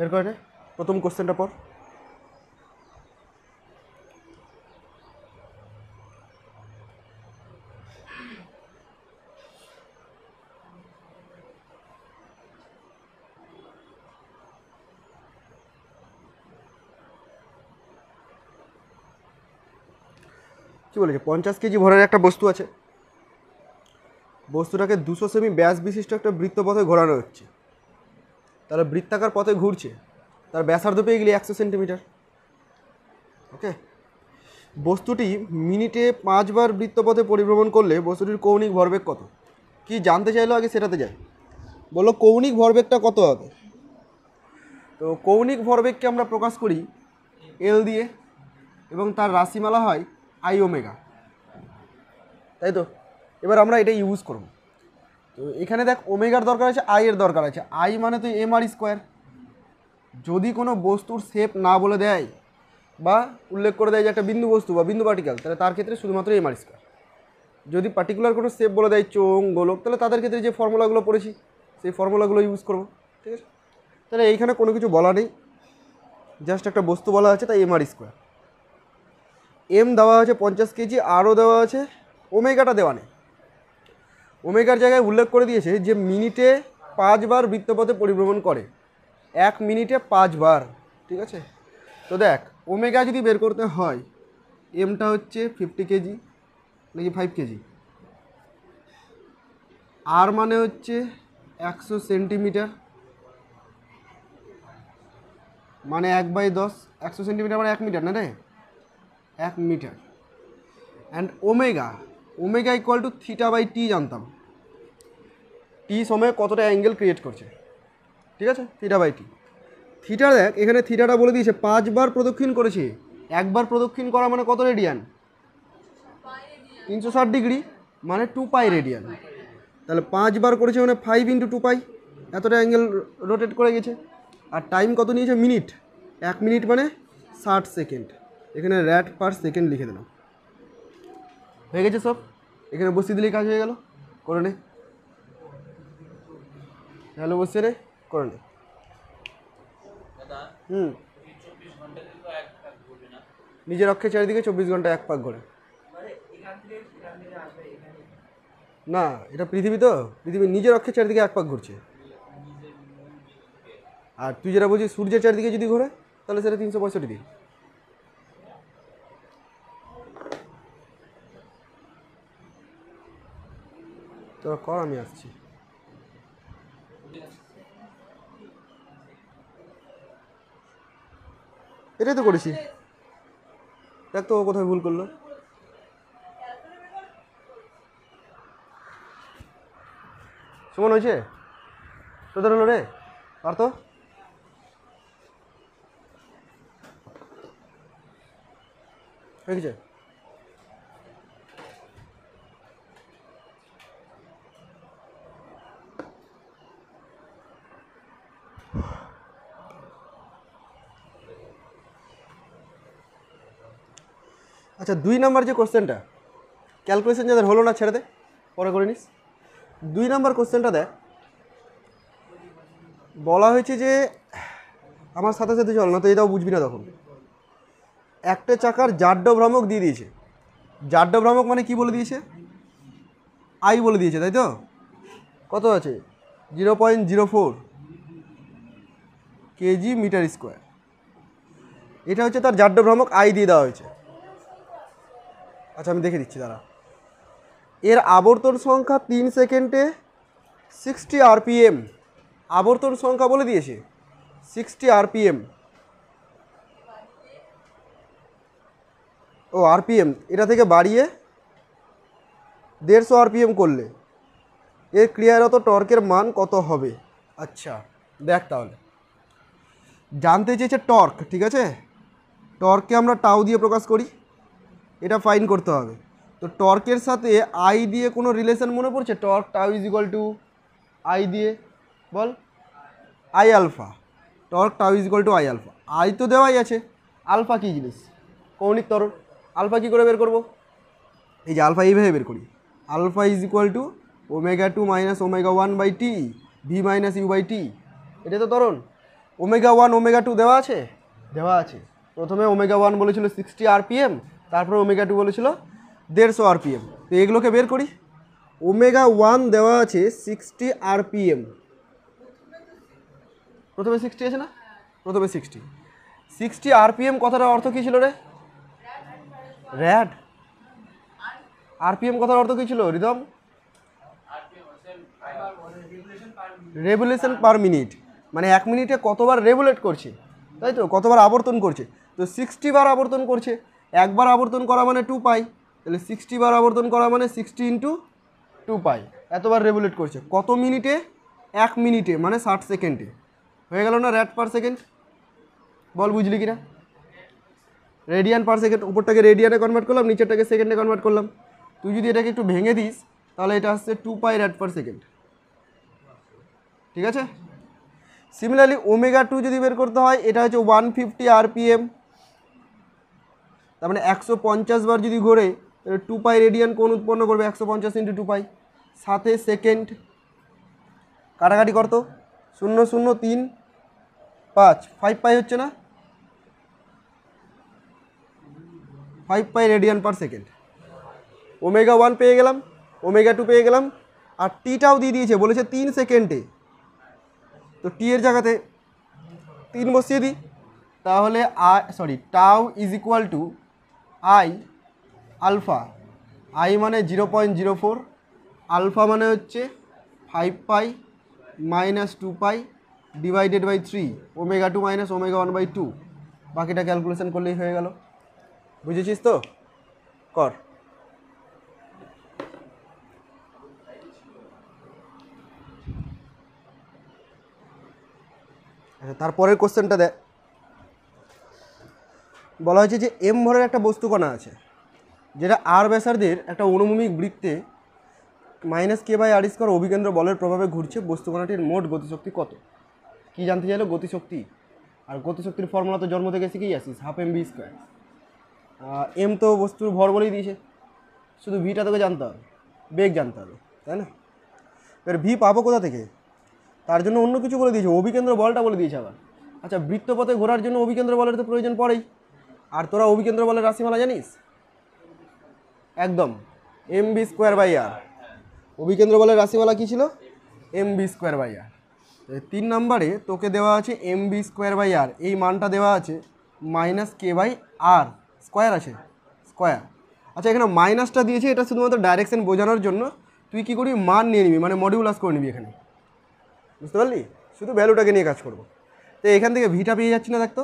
বের করে নে প্রথম কোশ্চেনটা পর কি বলেছে পঞ্চাশ কেজি ভরের একটা বস্তু আছে বস্তুটাকে দুশো সেমি ব্যাস বিশিষ্ট একটা বৃত্তপথে ঘোরানো হচ্ছে তারা বৃত্তাকার পথে ঘুরছে তার ব্যাসার্ধ পেয়ে গেলি একশো সেন্টিমিটার ওকে বস্তুটি মিনিটে পাঁচবার বৃত্তপথে পরিভ্রমণ করলে বস্তুটির কৌণিক ভরবেগ কত কি জানতে চাইলো আগে সেটাতে যাই বলো কৌণিক ভরবেগটা কত হবে তো কৌণিক ভরবেগকে আমরা প্রকাশ করি এল দিয়ে এবং তার রাশিমালা হয় আই ওমেগা তাই তো এবার আমরা এটা ইউজ করবো তো এখানে দেখ ওমেগার দরকার আছে আই এর দরকার আছে আই মানে তো এম আর স্কোয়ার যদি কোনো বস্তুর শেপ না বলে দেয় বা উল্লেখ করে দেয় যে একটা বিন্দু বস্তু বা বিন্দু পার্টিকাল তাহলে তার ক্ষেত্রে শুধুমাত্র এম আর স্কোয়ার যদি পার্টিকুলার কোনো শেপ বলে দেয় চোং গোলক তাহলে তাদের ক্ষেত্রে যে ফর্মুলাগুলো পড়েছি সেই ফর্মুলাগুলো ইউজ করবো ঠিক আছে তাহলে এইখানে কোনো কিছু বলা নেই জাস্ট একটা বস্তু বলা আছে তাই এম আর স্কোয়ার এম দেওয়া আছে পঞ্চাশ কেজি আরও দেওয়া আছে ওমেগাটা দেওয়া নেই ওমেগার জায়গায় উল্লেখ করে দিয়েছে যে মিনিটে পাঁচবার বৃত্তপথে পরিভ্রমণ করে এক মিনিটে পাঁচবার ঠিক আছে তো দেখ ওমেগা যদি বের করতে হয় এমটা হচ্ছে ফিফটি কেজি নাকি ফাইভ কেজি আর মানে হচ্ছে একশো সেন্টিমিটার মানে এক বাই দশ একশো সেন্টিমিটার মানে এক মিটার না রে এক metre and omega omega equal to theta by T জানতাম টি সময়ে কতটা অ্যাঙ্গেল ক্রিয়েট করছে ঠিক আছে থিটা বাই টি থিটা দেখ এখানে থিটাটা বলে দিয়েছে পাঁচবার প্রদক্ষিণ করেছে একবার প্রদক্ষিণ করা মানে কত রেডিয়ান তিনশো ষাট ডিগ্রি মানে টু পাই রেডিয়ান তাহলে পাঁচবার করেছে মানে ফাইভ ইন্টু টু পাই এতটা অ্যাঙ্গেল রোটেট করে গেছে আর টাইম কত নিয়েছে মিনিট এক মিনিট মানে ষাট সেকেন্ড এখানে র্যাট পার সেকেন্ড লিখে দিলাম হয়ে গেছে সব এখানে বসিয়ে দিলেই কাজ হয়ে গেল করে নে হ্যালো বসিয়ে রে করে নে হুম নিজের অক্ষে চারিদিকে চব্বিশ ঘন্টা এক পাক ঘোরে মানে না এটা পৃথিবী তো পৃথিবী নিজের অক্ষে চারিদিকে এক পাক ঘুরছে আর তুই যেটা বলছিস সূর্যের চারিদিকে যদি ঘোরে তাহলে সেটা তিনশো পঁয়ষট্টি দিন তোর কর আমি আসছি এটাই তো করেছি দেখ তো কোথায় ভুল করলো সুমন হয়েছে তোদের হলো রে আর তো আছে আচ্ছা দুই নাম্বার যে কোশ্চেনটা ক্যালকুলেশন যাদের হলো না ছেড়ে দে পরে করে নিস দুই নাম্বার কোশ্চেনটা দেখ বলা হয়েছে যে আমার সাথে সাথে চল না তো এটাও বুঝবি না তখন একটা চাকার জাড্ড ভ্রামক দিয়ে দিয়েছে জাড্ড ভ্রামক মানে কি বলে দিয়েছে আই বলে দিয়েছে তাই তো কত আছে zero point zero four kg metre square এটা হচ্ছে তার জাড্ড ভ্রামক আই দিয়ে দেওয়া হয়েছে আচ্ছা আমি দেখে দিচ্ছি দাঁড়া এর আবর্তন সংখ্যা তিন সেকেন্ডে সিক্সটি আরপিএম আবর্তন সংখ্যা বলে দিয়েছে সিক্সটি আরপিএম ও আরপিএম এটা থেকে বাড়িয়ে দেড়শো আরপিএম করলে এর ক্রিয়ারত টর্কের মান কত হবে আচ্ছা দেখ তাহলে জানতে চেয়েছে টর্ক ঠিক আছে টর্ককে আমরা টাও দিয়ে প্রকাশ করি এটা ফাইন করতে হবে তো টর্কের সাথে আই দিয়ে কোনো রিলেশন মনে পড়ছে torque tau is equal to I দিয়ে বল I alpha torque tau is equal to I alpha I তো দেওয়াই আছে আলফা কী জিনিস কৌণিক তরল আলফা কী করে বের করব এই যে আলফা এইভাবে বের করি alpha is equal to omega two minus omega one by T V minus U by T এটা তো তরল ওমেগা ওয়ান ওমেগা টু দেওয়া আছে দেওয়া আছে প্রথমে ওমেগা ওয়ান বলেছিল সিক্সটি আরপিএম তারপরে ওমেগা টু বলেছিল দেড়শো আরপিএম তো এগুলোকে বের করি ওমেগা ওয়ান দেওয়া আছে সিক্সটি আরপিএম প্রথমে সিক্সটি আছে না প্রথমে সিক্সটি সিক্সটি আরপিএম কথাটার অর্থ কী ছিল রে র্যাড আরপিএম কথার অর্থ কী ছিল রিদম রেভুলেশন পার মিনিট মানে এক মিনিটে কতবার রেভুলেট করছে তাই তো কতবার আবর্তন করছে তো সিক্সটি বার আবর্তন করছে একবার আবর্তন করা মানে টু পাই তাহলে সিক্সটি বার আবর্তন করা মানে সিক্সটি ইন্টু টু পাই এতবার রেগুলেট করছে কত মিনিটে এক মিনিটে মানে ষাট সেকেন্ডে হয়ে গেল না র্যাট পার সেকেন্ড বল বুঝলি কিনা রেডিয়ান পার সেকেন্ড উপরটাকে রেডিয়ানে কনভার্ট করলাম নিচেরটাকে সেকেন্ডে কনভার্ট করলাম তুই যদি এটাকে একটু ভেঙে দিস তাহলে এটা আসছে two pi rad per second ঠিক আছে সিমিলারলি ওমেগা টু যদি বের করতে হয় এটা হচ্ছে ওয়ান ফিফটি আরপিএম তার মানে একশো পঞ্চাশ বার যদি ঘোরে তাহলে টু পাই রেডিয়ান কোন উৎপন্ন করবে একশো পঞ্চাশ ইন্টু টু পাই সাথে সেকেন্ড কাটাকাটি করতো শূন্য শূন্য তিন পাঁচ ফাইভ পাই হচ্ছে না five pi radian per second omega one পেয়ে গেলাম ওমেগা টু পেয়ে গেলাম আর টিটাও দিয়ে দিয়েছে বলেছে তিন সেকেন্ডে তো টি এর জায়গাতে তিন বসিয়ে দিই তাহলে uh sorry tau is equal to I alpha I মানে zero point zero four alpha মানে হচ্ছে five pi minus two pi divided by three omega two minus omega one by two বাকিটা ক্যালকুলেশন করলেই হয়ে গেল বুঝেছিস তো কর আচ্ছা তারপরের কোশ্চেনটা দেখ বলা হয়েছে যে এম ভরের একটা বস্তু কণা আছে যেটা আর ব্যাসার্ধের একটা অনুভূমিক বৃত্তে minus K by R square অভিকেন্দ্র বলের প্রভাবে ঘুরছে বস্তু কণাটির মোট গতিশক্তি কত কী জানতে চাইলো গতিশক্তি আর গতিশক্তির ফর্মুলা তো জন্ম থেকে শিখেই আসিস half M V square M তো বস্তুর ভর বলেই দিয়েছে শুধু ভিটা তোকে জানতে হবে বেগ জানতে হবে তাই না এবার ভি পাবো কোথা থেকে তার জন্য অন্য কিছু বলে দিয়েছে অভিকেন্দ্র বলটা বলে দিয়েছে আবার আচ্ছা বৃত্তপথে ঘোরার জন্য অভিকেন্দ্র বলের তো প্রয়োজন পড়েই আর তোরা অভিকেন্দ্র বলে রাশিমালা জানিস একদম M V square by R অভিকেন্দ্র বলে রাশিমালা কী ছিল M V square by R তিন নম্বরে তোকে দেওয়া আছে M V square by R এই মানটা দেওয়া আছে minus K by R square আছে স্কোয়ার আচ্ছা এখানে মাইনাসটা দিয়েছে এটা শুধুমাত্র ডাইরেকশান বোঝানোর জন্য তুই কী করবি মান নিয়ে নিবি মানে মডিউলাস করে নিবি এখানে বুঝতে পারলি শুধু ভ্যালুটাকে নিয়ে কাজ করবো তো এখান থেকে ভিটা পেয়ে যাচ্ছি না দেখতো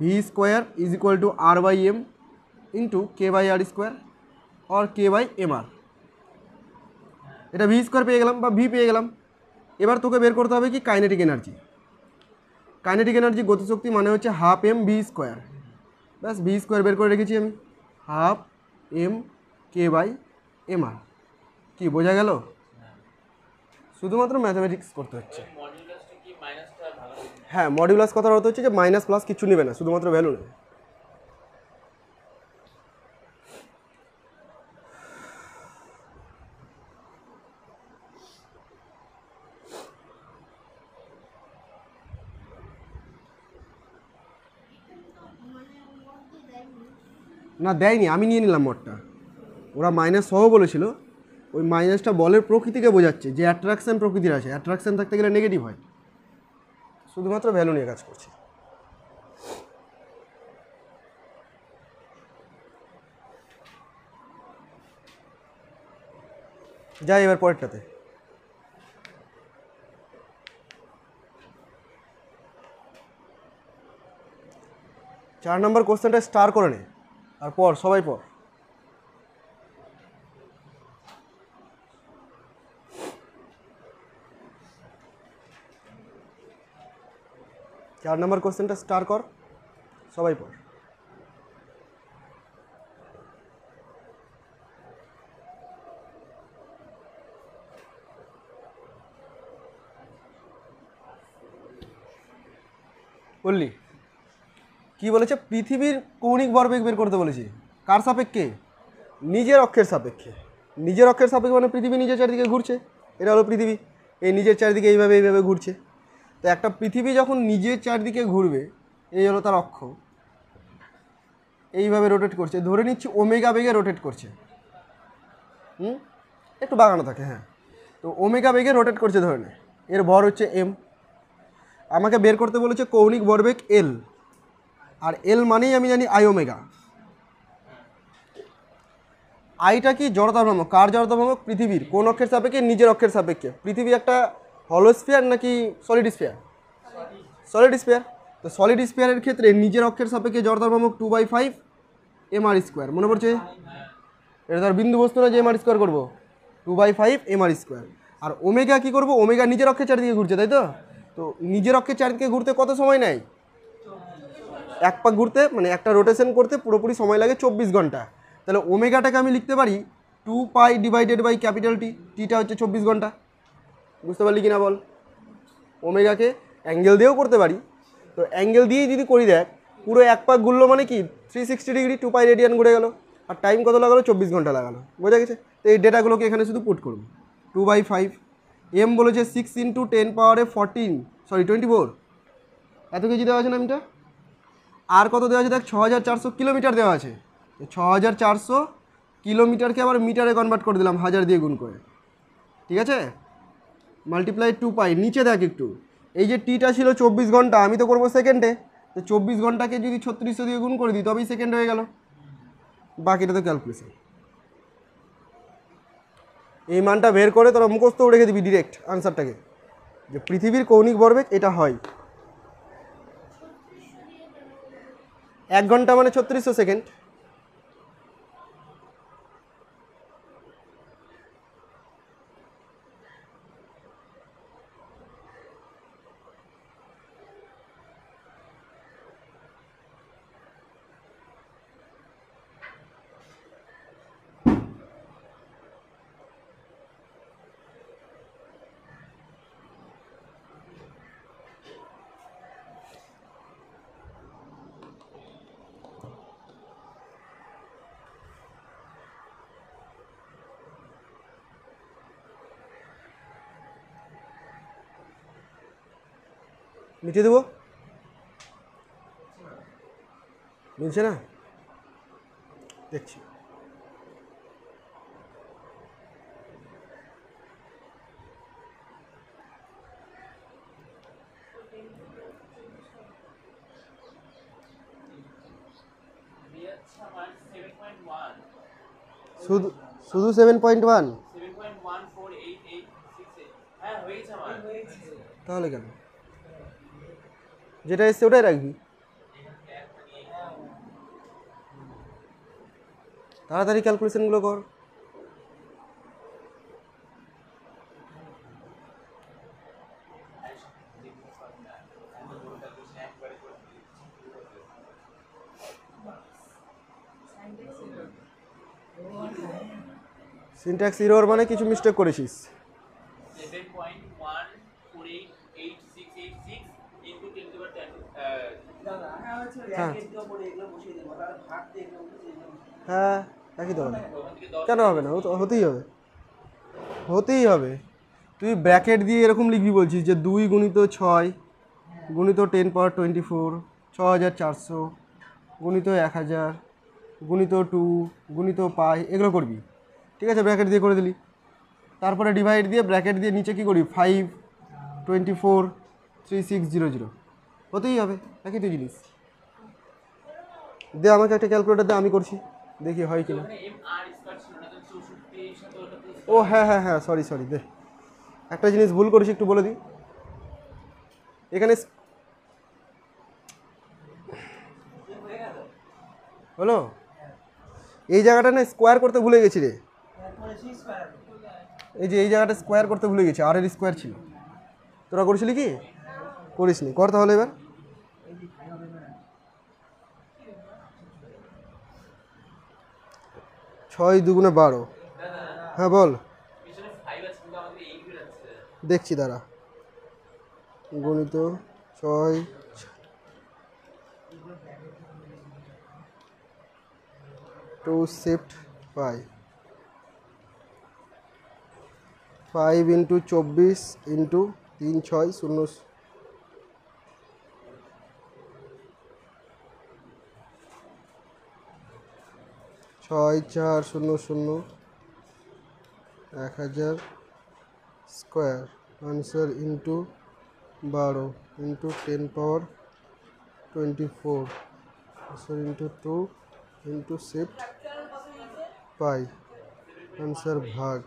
V square is equal to R by M into K by R square or K by M R এটা ভি স্কোয়ার পেয়ে গেলাম বা ভি পেয়ে গেলাম এবার তোকে বের করতে হবে কি কাইনেটিক এনার্জি কাইনেটিক এনার্জি গতিশক্তি মানে হচ্ছে হাফ এম ভি স্কোয়ার ব্যাস ভি স্কোয়ার বের করে রেখেছি আমি half M K by M R কি বোঝা গেল শুধুমাত্র ম্যাথামেটিক্স করতে হচ্ছে হ্যাঁ মডিউলাস কথার অর্থ হচ্ছে যে মাইনাস প্লাস কিছু নেবে না শুধুমাত্র ভ্যালু নেবে না দেয়নি আমি নিয়ে নিলাম মটটা ওরা মাইনাস সহ বলেছিল ওই মাইনাসটা বলের প্রকৃতিকে বোঝাচ্ছে যে অ্যাট্রাকশান প্রকৃতির আছে অ্যাট্রাকশান থাকতে গেলে নেগেটিভ হয় শুধুমাত্র ভ্যালু নিয়ে কাজ করছি যাই এবার পরেরটাতে চার নম্বর কোশ্চেনটা স্টার করে নে আর পর সবাই পর চার নম্বর কোশ্চেনটা স্টার কর সবাই পড় বললি কি বলেছে পৃথিবীর কৌণিক ভরবেগ বের করতে বলেছি কার সাপেক্ষে নিজের অক্ষের সাপেক্ষে নিজের অক্ষের সাপেক্ষে মানে পৃথিবী নিজের চারিদিকে ঘুরছে এটা হলো পৃথিবী এই নিজের চারিদিকে এইভাবে এইভাবে ঘুরছে তো একটা পৃথিবী যখন নিজের চারদিকে ঘুরবে এই হলো তার অক্ষ এইভাবে রোটেট করছে ধরে নিচ্ছি ওমেগা বেগে রোটেট করছে হুম একটু বাগানো থাকে হ্যাঁ তো ওমেগা বেগে রোটেট করছে ধরে নে এর ভর হচ্ছে এম আমাকে বের করতে বলেছে কৌণিক বরবেগ এল আর এল মানেই আমি জানি আই ওমেগা আইটা কি জড়তা ভ্রামক কার জড়তা ভ্রমক পৃথিবীর কোন অক্ষের সাপেক্ষে নিজের অক্ষের সাপেক্ষে পৃথিবী একটা হলো স্পেয়ার নাকি সলিড স্পেয়ার সলিড স্পেয়ার তো সলিড স্পেয়ারের ক্ষেত্রে নিজের অক্ষের সাপেক্ষে জর্দারভ্রামক two by five M R square মনে পড়ছে এটা ধর বিন্দু বস্তু না যে এম আর স্কোয়ার করবো two by five M R square আর ওমেগা কী করবো ওমেগা নিজের অক্ষের চারিদিকে ঘুরছে তাই তো তো নিজের অক্ষের চারিদিকে ঘুরতে কত সময় নেয় এক পাক ঘুরতে মানে একটা রোটেশন করতে পুরোপুরি সময় লাগে চব্বিশ ঘন্টা তাহলে ওমেগাটাকে আমি লিখতে পারি two pi divided by capital T টিটা হচ্ছে চব্বিশ ঘন্টা বুঝতে পারলি কি না বল ওমেগাকে অ্যাঙ্গেল দিয়েও করতে পারি তো অ্যাঙ্গেল দিয়েই যদি করি দেখ পুরো এক পাক ঘুরলো মানে কি three sixty degree two pi radian ঘুরে গেলো আর টাইম কত লাগালো চব্বিশ ঘন্টা লাগালো বোঝা গেছে তো এই ডেটাগুলোকে এখানে শুধু পুট করবো টু বাই ফাইভ এম বলেছে সিক্স ইন্টু টেন পাওয়ারে ফর্টিন সরি টোয়েন্টি ফোর এত কেজি দেওয়া আছে নামটা আর কত দেওয়া আছে দেখ ছ হাজার চারশো কিলোমিটার দেওয়া আছে ছ হাজার চারশো কিলোমিটারকে আবার মিটারে কনভার্ট করে দিলাম হাজার দিয়ে গুণ করে ঠিক আছে মাল্টিপ্লাই টু পাই নিচে দেখ একটু এই যে টিটা ছিল চব্বিশ ঘন্টা আমি তো করবো সেকেন্ডে তো চব্বিশ ঘন্টাকে যদি ছত্রিশশো দিয়ে গুণ করে দিই তবেই সেকেন্ড হয়ে গেল বাকিটা তো ক্যালকুলেশন এই মানটা বের করে তোরা মুখস্ত রেখে দিবি ডিরেক্ট আনসারটাকে যে পৃথিবীর কৌণিক ভরবেগ এটা হয় এক ঘন্টা মানে ছত্রিশশো সেকেন্ড লিখে দেব মেনছেনা দেখি এই আচ্ছা 7.1 শুধু শুধু 7.1 7.148868 হ্যাঁ হইছে আমার তাহলে গেল যেটা এসছে ওটাই রাখবি তাড়াতাড়ি ক্যালকুলেশনগুলো কর সিনট্যাক্স ইরোর মানে কিছু মিস্টেক করেছিস হ্যাঁ হ্যাঁ একই দোকানে কেন হবে না হতেই হবে হতেই হবে তুই ব্র্যাকেট দিয়ে এরকম লিখবি বলছিস যে দুই গুণিত ছয় গুণিত টেন পার টোয়েন্টি ফোর ছ হাজার চারশো গুণিত এক হাজার গুণিত টু গুণিত পাই এগুলো করবি ঠিক আছে ব্র্যাকেট দিয়ে করে দিলি তারপরে ডিভাইড দিয়ে ব্র্যাকেট দিয়ে নিচে কী করবি five twenty four three six zero zero হতেই হবে একই তো জিনিস দে আমাকে একটা ক্যালকুলেটার দে আমি করছি দেখি হয় কি না ও হ্যাঁ হ্যাঁ হ্যাঁ সরি সরি দে একটা জিনিস ভুল করেছি একটু বলে দিই এখানে হলো এই জায়গাটা না স্কোয়ার করতে ভুলে গেছি রে এই যে এই জায়গাটা স্কোয়ার করতে ভুলে গেছি আর এর স্কোয়ার ছিল তোরা করেছিলি কি করিসনি কর তাহলে এবার ছয় দুগুণে বারো হ্যাঁ বল দেখছি দাঁড়া গণিত ছয় two shift pi five into চব্বিশ ইন্টু তিন ছয় শূন্য ছয় চার শূন্য শূন্য এক হাজার স্কোয়ার আনসার ইন্টু বারো into ten power twenty four answer into two into shift pi answer ভাগ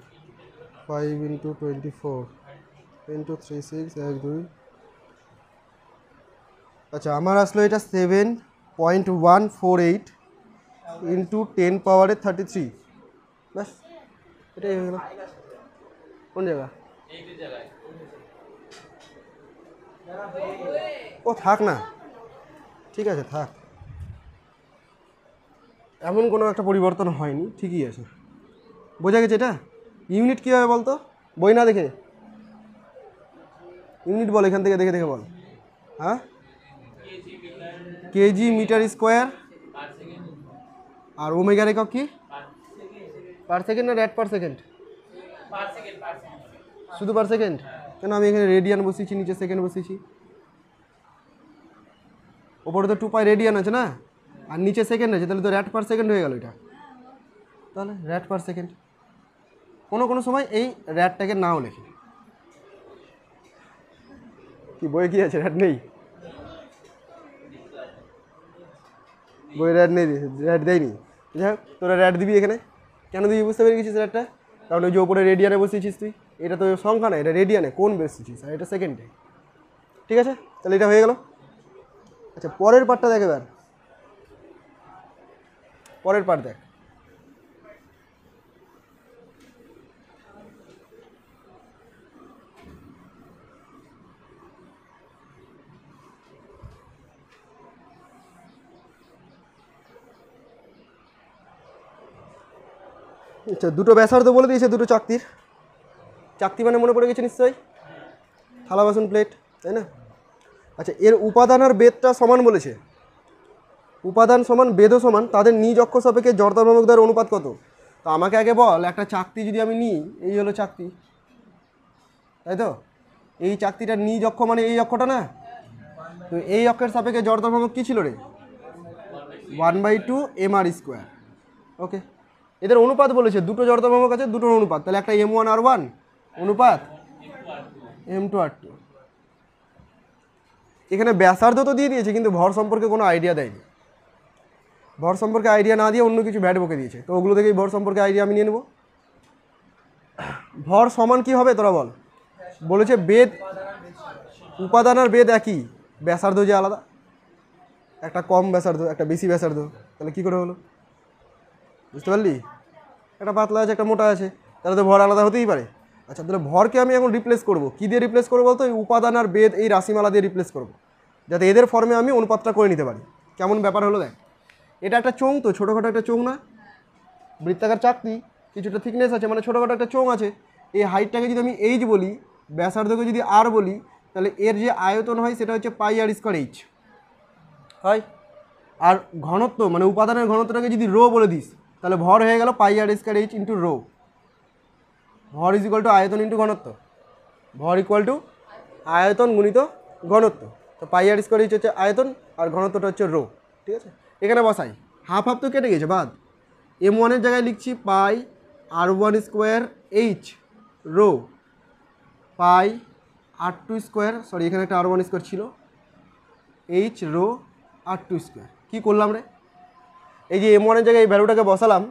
five into twenty four into three six এক দুই আচ্ছা আমার আসলো এটা seven point one four eight into ten পাওয়ারে থার্টি থ্রি ব্যাস এটাই হয়ে গেল কোন জায়গা ও থাক না ঠিক আছে থাক এমন কোনো একটা পরিবর্তন হয়নি ঠিকই আছে বোঝা গেছে এটা ইউনিট কী হবে বলতো বই না দেখে ইউনিট বল এখান থেকে দেখে দেখে বল হ্যাঁ কেজি মিটার স্কোয়ার আর ওমেগার একক কি পার সেকেন্ড না রেড পার সেকেন্ড শুধু পার সেকেন্ড কেন আমি এখানে রেডিয়ান বসিয়েছি নিচে সেকেন্ড বসিয়েছি ওপরে তো টু পাই রেডিয়ান আছে না আর নিচে সেকেন্ড আছে তাহলে তো র্যাট পার সেকেন্ড হয়ে গেল এটা তাহলে র্যাট পার সেকেন্ড কোনো কোনো সময় এই র্যাটটাকে নাও লেখে কি বই কি আছে র্যাট নেই বই র্যাড নেই র্যাড দেয়নি যাই হোক তোরা র্যাড দিবি এখানে কেন দিবি বুঝতে পেরে গেছিস র্যাডটা তাহলে ওই যে ওপরে রেডিয়ানে বসিয়েছিস তুই এটা তো সংখ্যা না এটা রেডিয়ানে কোন বসিয়েছিস আর এটা সেকেন্ডে ঠিক আছে তাহলে এটা হয়ে গেল আচ্ছা পরের পার্টটা দেখ এবার পরের পার্ট দেখ আচ্ছা দুটো ব্যাসার্ধ বলে দিয়েছে দুটো চাকতির চাকতি মানে মনে পড়ে গেছে নিশ্চয়ই থালা বাসন প্লেট তাই না আচ্ছা এর উপাদান আর বেদটা সমান বলেছে উপাদান সমান বেদও সমান তাদের নিজ অক্ষ সাপেক্ষে জর্দাভ্রামক দ্বারা অনুপাত কত তো আমাকে আগে বল একটা চাকতি যদি আমি নিই এই হলো চাকতি তাই তো এই চাকতিটা নিজ অক্ষ মানে এই অক্ষটা না তো এই অক্ষের সাপেক্ষে জর্দাভ্রামক কী ছিল রে one by two M R square okay এদের অনুপাত বলেছে দুটো জড়তাভ্রামক আছে দুটোর অনুপাত তাহলে একটা এম ওয়ান আর ওয়ান অনুপাত এম টু আর টু এখানে ব্যাসার্ধ তো দিয়ে দিয়েছে কিন্তু ভর সম্পর্কে কোনো আইডিয়া দেয়নি ভর সম্পর্কে আইডিয়া না দিয়ে অন্য কিছু ব্যাট বকে দিয়েছে তো ওগুলো থেকেই ভর সম্পর্কে আইডিয়া আমি নিয়ে নেব ভর সমান কি হবে তোরা বল বলেছে বেদ উপাদান আর বেদ একই ব্যাসার্ধ যে আলাদা একটা কম ব্যাসার্ধ একটা বেশি ব্যাসার্ধ তাহলে কী করে হলো বুঝতে পারলি একটা পাতলা আছে একটা মোটা আছে তাহলে তো ভর আলাদা হতেই পারে আচ্ছা তাহলে ভরকে আমি এখন রিপ্লেস করব কী দিয়ে রিপ্লেস করবো বলতো এই উপাদান আর বেদ এই রাশিমালা দিয়ে রিপ্লেস করব। যাতে এদের ফর্মে আমি অনুপাতটা করে নিতে পারি কেমন ব্যাপার হলো দেখ এটা একটা চোং তো ছোটোখাটো একটা চোং না বৃত্তাকার চাকতি কিছুটা থিকনেস আছে মানে ছোটোখাটো একটা চোং আছে এই হাইটটাকে যদি আমি এইচ বলি ব্যাসার্ধকে যদি আর বলি তাহলে এর যে আয়তন হয় সেটা হচ্ছে পাই আর স্কোয়ার এইচ হয় আর ঘনত্ব মানে উপাদানের ঘনত্বটাকে যদি রো বলে দিস তাহলে ভর হয়ে গেল pi R square H into rho ভর ইজ ইকুয়াল টু আয়তন ইন্টু ঘনত্ব ভর ইকুয়াল টু আয়তন গুণিত ঘনত্ব তো পাই আর স্কোয়ার এইচ হচ্ছে আয়তন আর ঘনত্বটা হচ্ছে রো ঠিক আছে এখানে বসাই হাফ হাফ তো কেটে গেছে বাদ এম ওয়ানের জায়গায় লিখছি pi R one square H rho pi R two square sorry এখানে একটা আর ওয়ান স্কোয়ার ছিল H rho R two square কী করলাম রে এই যে এম ওয়ানের জায়গায় এই ভ্যালুটাকে বসালাম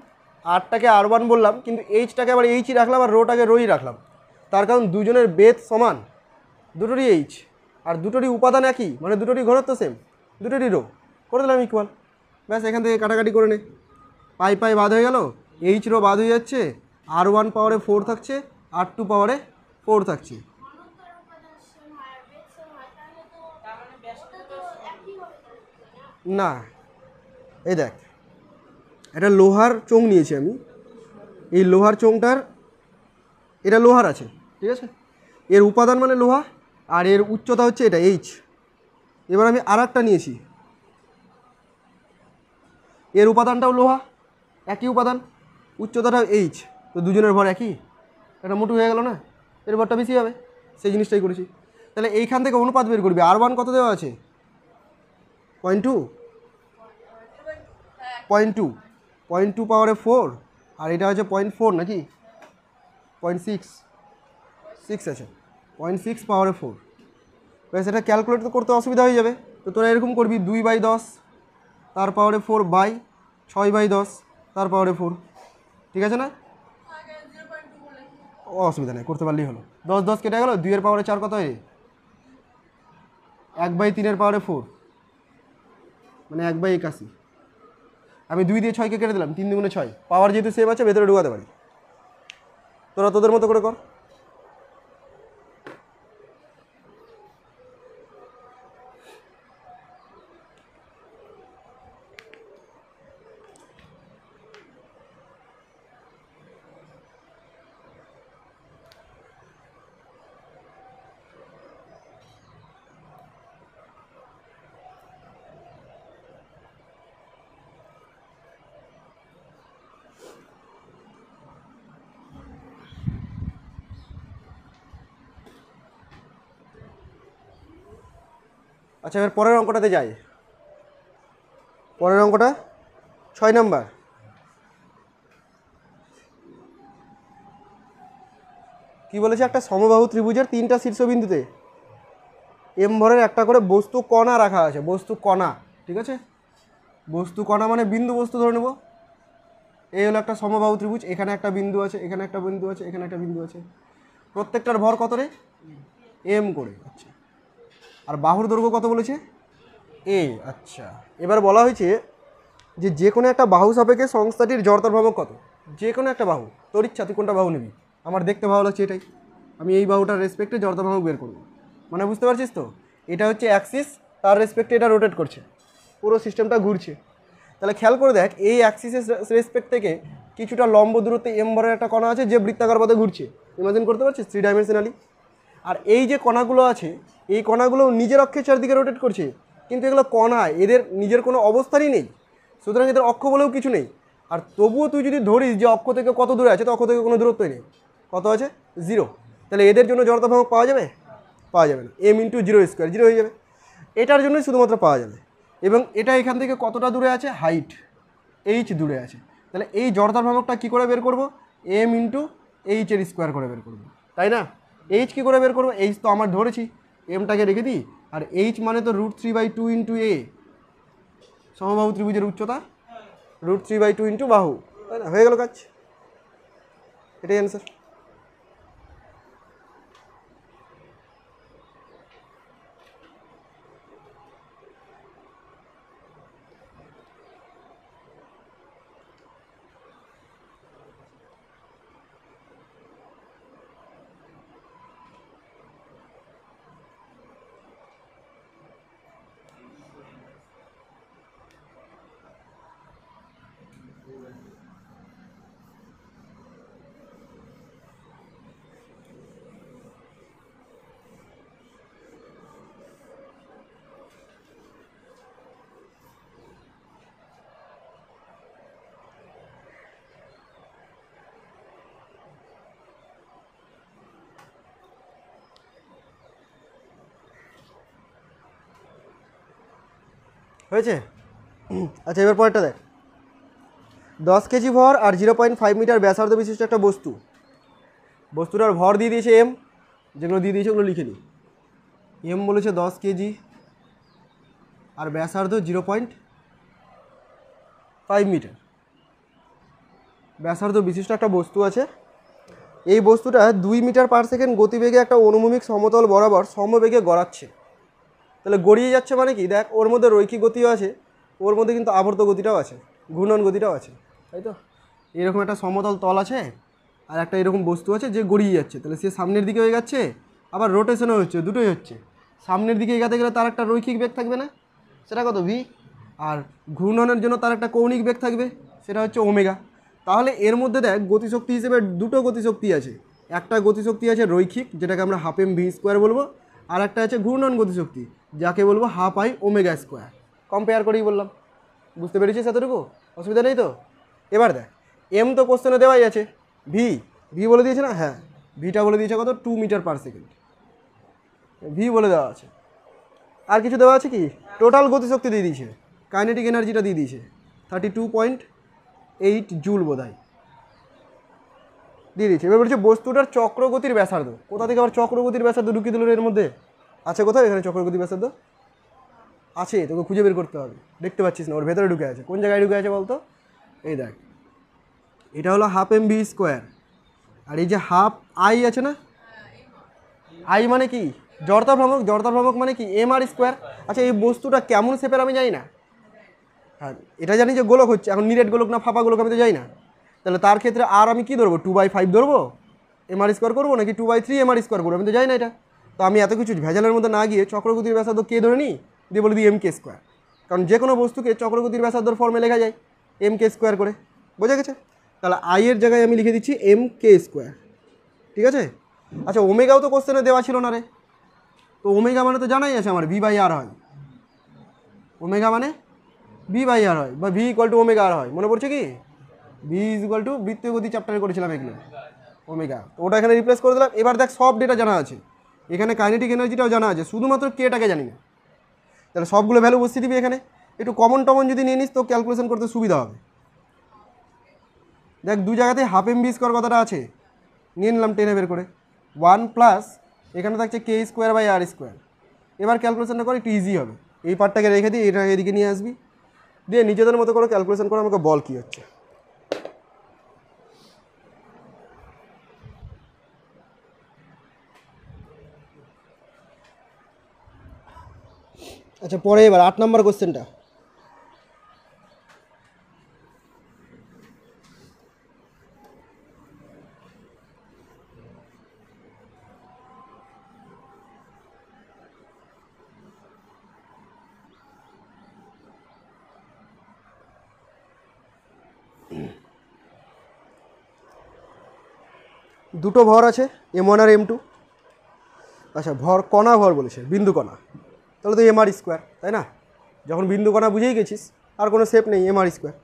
আরটাকে আর ওয়ান বললাম কিন্তু এইচটাকে আবার এইচই রাখলাম আর রোটাকে রোই রাখলাম তার কারণ দুজনের বেদ সমান দুটোরই এইচ আর দুটোরই উপাদান একই মানে দুটোরই ঘনত্ব সেম দুটোরই রো করে দিলাম ইকুয়াল ব্যাস এখান থেকে কাটাকাটি করে নে পাই পাই বাদ হয়ে গেল এইচ রো বাদ হয়ে যাচ্ছে আর ওয়ান পাওয়ারে ফোর থাকছে আর টু পাওয়ারে ফোর থাকছে না এই দেখ একটা লোহার চোং নিয়েছি আমি এই লোহার চোংটার এটা লোহার আছে ঠিক আছে এর উপাদান মানে লোহা আর এর উচ্চতা হচ্ছে এটা এইচ এবার আমি আর নিয়েছি এর উপাদানটাও লোহা একই উপাদান উচ্চতাটাও এইচ তো দুজনের ভর একই এটা মোটু হয়ে গেল না এর ভরটা বেশি হবে সেই জিনিসটাই করেছি তাহলে এইখান থেকে অনুপাত বের করবি আর ওয়ান কত দেওয়া আছে point two point two point two পাওয়ারে ফোর আর এটা হচ্ছে পয়েন্ট ফোর নাকি পয়েন্ট সিক্স সিক্স আছে পয়েন্ট সিক্স পাওয়ারে ফোর এবার সেটা ক্যালকুলেট তো করতে অসুবিধা হয়ে যাবে তো তোরা এরকম করবি দুই বাই দশ তার পাওয়ারে ফোর বাই ছয় বাই দশ তার পাওয়ারে ফোর ঠিক আছে না অসুবিধা নেই করতে পারলেই হলো দশ দশ কেটে গেলো দুইয়ের পাওয়ারে চার কত হয় এক বাই তিনের পাওয়ারে ফোর মানে এক বাই একাশি আমি দুই দিয়ে ছয়কে কেটে দিলাম তিন দুগুণে ছয় পাওয়ার যেহেতু সেভ আছে ভেতরে ঢুকাতে পারি তোরা তোদের মতো করে কর আচ্ছা এবার পরের অঙ্কটাতে যাই পরের অঙ্কটা ছয় নাম্বার কি বলেছে একটা সমবাহু ত্রিভুজের তিনটা শীর্ষবিন্দুতে এম ভরের একটা করে বস্তু কণা রাখা আছে বস্তু কণা ঠিক আছে বস্তু কণা মানে বিন্দু বস্তু ধরে নেব এই হলো একটা সমবাহু ত্রিভুজ এখানে একটা বিন্দু আছে এখানে একটা বিন্দু আছে এখানে একটা বিন্দু আছে প্রত্যেকটার ভর কত রে এম করে আচ্ছা আর বাহুর দৈর্ঘ্য কত বলেছে এ আচ্ছা এবার বলা হয়েছে যে যে কোনো একটা বাহু সাপেক্ষে সংস্থাটির জড়তার ভাবক কত যে কোনো একটা বাহু তোর ইচ্ছা তুই কোনটা বাহু নিবি আমার দেখতে ভালো লাগছে এটাই আমি এই বাহুটার রেসপেক্টে জড়তার ভ্রামক বের করবো মানে বুঝতে পারছিস তো এটা হচ্ছে অ্যাক্সিস তার রেসপেক্টে এটা রোটেট করছে পুরো সিস্টেমটা ঘুরছে তাহলে খেয়াল করে দেখ এই অ্যাক্সিসের রেসপেক্ট থেকে কিছুটা লম্ব দূরত্বে এম্বরের একটা কণা আছে যে বৃত্তাকার পথে ঘুরছে ইমাজিন করতে পারছিস থ্রি ডাইমেনশনালি আর এই যে কণাগুলো আছে এই কণাগুলো নিজের অক্ষে চারদিকে রোটেট করছে কিন্তু এগুলো কণা এদের নিজের কোনো অবস্থানই নেই সুতরাং এদের অক্ষ বলেও কিছু নেই আর তবুও তুই যদি ধরিস যে অক্ষ থেকে কত দূরে আছে তো অক্ষ থেকে কোনো দূরত্বই নেই কত আছে জিরো তাহলে এদের জন্য জড়তা ভ্রামক পাওয়া যাবে পাওয়া যাবে না M into zero square zero হয়ে যাবে এটার জন্যই শুধুমাত্র পাওয়া যাবে এবং এটা এখান থেকে কতটা দূরে আছে হাইট এইচ দূরে আছে তাহলে এই জড়তা ভ্রামকটা কী করে বের করব এম ইন্টু এইচের স্কোয়ার করে বের করব তাই না এইচ কী করে বের করবো এইচ তো আমার ধরেছি এমটাকে রেখে দিই আর এইচ মানে তো root three by two into A সমবাহু ত্রিভুজের উচ্চতা root three by two into বাহু তাই না হয়ে গেল কাজ এটাই অ্যান্সার হয়েছে আচ্ছা এবার পরেরটা দেখ দশ কেজি ভর আর জিরো পয়েন্ট ফাইভ মিটার ব্যাসার্ধ বিশিষ্ট একটা বস্তু বস্তুটার ভর দিয়ে দিয়েছে এম যেগুলো দিয়ে দিয়েছে ওগুলো লিখে নিই এম বলেছে দশ কেজি আর ব্যাসার্ধ জিরো পয়েন্ট ফাইভ মিটার ব্যাসার্ধ বিশিষ্ট একটা বস্তু আছে এই বস্তুটা দুই মিটার পার সেকেন্ড গতিবেগে একটা অনুভূমিক সমতল বরাবর সমবেগে গড়াচ্ছে তাহলে গড়িয়ে যাচ্ছে মানে কি দেখ ওর মধ্যে রৈখিক গতিও আছে ওর মধ্যে কিন্তু আবর্ত গতিটাও আছে ঘূর্ণন গতিটাও আছে তাই তো এরকম একটা সমতল তল আছে আর একটা এরকম বস্তু আছে যে গড়িয়ে যাচ্ছে তাহলে সে সামনের দিকে হয়ে যাচ্ছে আবার রোটেশনও হচ্ছে দুটোই হচ্ছে সামনের দিকে এগাতে গেলে তার একটা রৈখিক বেগ থাকবে না সেটা কত ভি আর ঘূর্ণনের জন্য তার একটা কৌণিক বেগ থাকবে সেটা হচ্ছে ওমেগা তাহলে এর মধ্যে দেখ গতিশক্তি হিসেবে দুটো গতিশক্তি আছে একটা গতিশক্তি আছে রৈখিক যেটাকে আমরা হাফ এম ভি স্কোয়ার বলবো আর একটা আছে ঘূর্ণন গতিশক্তি যাকে বলবো half I omega square compare করেই বললাম বুঝতে পেরেছিস এতটুকু অসুবিধা নেই তো এবার দেখ এম তো কোশ্চেনে দেওয়াই আছে ভি ভি বলে দিয়েছে না হ্যাঁ ভিটা বলে দিয়েছে কত two metre per second V বলে দেওয়া আছে আর কিছু দেওয়া আছে কি টোটাল গতিশক্তি দিয়ে দিয়েছে কাইনেটিক এনার্জিটা দিয়ে দিয়েছে thirty two point eight joule বোধহয় দিয়ে দিয়েছে এবার বলছে বস্তুটার চক্রগতির ব্যাসার্ধ কোথা থেকে আবার চক্রগতির ব্যাসার্ধ ঢুকিয়ে দিল এর মধ্যে আচ্ছা কোথায় এখানে চক্রগতি ব্যাসার্ধ আছে তোকে খুঁজে বের করতে হবে দেখতে পাচ্ছিস না ওর ভেতরে ঢুকে আছে কোন জায়গায় ঢুকে আছে বলতো এই দেখ এটা হলো হাফ এম বি স্কোয়ার আর এই যে হাফ আই আছে না আই মানে কি জড়তা ভ্রমক জড়তা ভ্রমক মানে কি এম আর স্কোয়ার আচ্ছা এই বস্তুটা কেমন শেপের আমি জানি না আর হ্যাঁ, এটা জানি যে গোলক হচ্ছে এখন নিরেট গোলক না ফাঁপা গোলক আমি তো জানি না তাহলে তার ক্ষেত্রে আর আমি কি ধরবো টু বাই ফাইভ ধরবো এম আর স্কোয়ার করবো নাকি two by three M R square করবো আমি তো জানি না এটা তো আমি এত কিছু ভেজালের মধ্যে না গিয়ে চক্রগতির ব্যাসার্ধ কে ধরে নিই দিয়ে বলে দিই এম কে স্কোয়ার কারণ যে কোনো বস্তুকে চক্রগতির ব্যাসার্ধর ফর্মে লেখা যায় এম কে স্কোয়ার করে বোঝা গেছে তাহলে আইয়ের জায়গায় আমি লিখে দিচ্ছি এম কে স্কোয়ার ঠিক আছে আচ্ছা ওমেগাও তো কোশ্চেনে দেওয়া ছিল না রে তো ওমেগা মানে তো জানাই আছে আমার ভি বাই আর হয় ওমেগা মানে বি বাই আর হয় বা V equal to omega R হয় মনে পড়ছে কি ভি ইজ ইকুয়াল টু বৃত্তীয় গতি চ্যাপ্টারে করেছিলাম এগুলো ওমেগা ওটা এখানে রিপ্লেস করে দিলাম এবার দেখ সব ডেটা জানা আছে এখানে কাইনেটিক এনার্জিটাও জানা আছে শুধুমাত্র কেটাকে জানি না তাহলে সবগুলো ভ্যালু বসিয়ে দিবি এখানে একটু কমন টমন যদি নিয়ে নিস তো ক্যালকুলেশন করতে সুবিধা হবে দেখ দু জায়গাতে হাফ এম বি স্কোয়ার কথাটা আছে নিয়ে নিলাম টেনে বের করে ওয়ান প্লাস এখানে থাকছে K square by R square এবার ক্যালকুলেশনটা করে একটু ইজি হবে এই পার্টটাকে রেখে দিয়ে এটা এদিকে নিয়ে আসবি দিয়ে নিজেদের মতো করে ক্যালকুলেশন করে আমাকে বল কী হচ্ছে আচ্ছা পরে এবার আট নম্বর কোশ্চেনটা দুটো ভর আছে এম ওয়ান আর এম টু আচ্ছা ভর কণা ভর বলেছে বিন্দু কণা তাহলে তো এমআর স্কোয়ার তাই না যখন বিন্দু কণা বুঝেই গেছিস আর কোনো শেপ নেই এমআর স্কোয়ার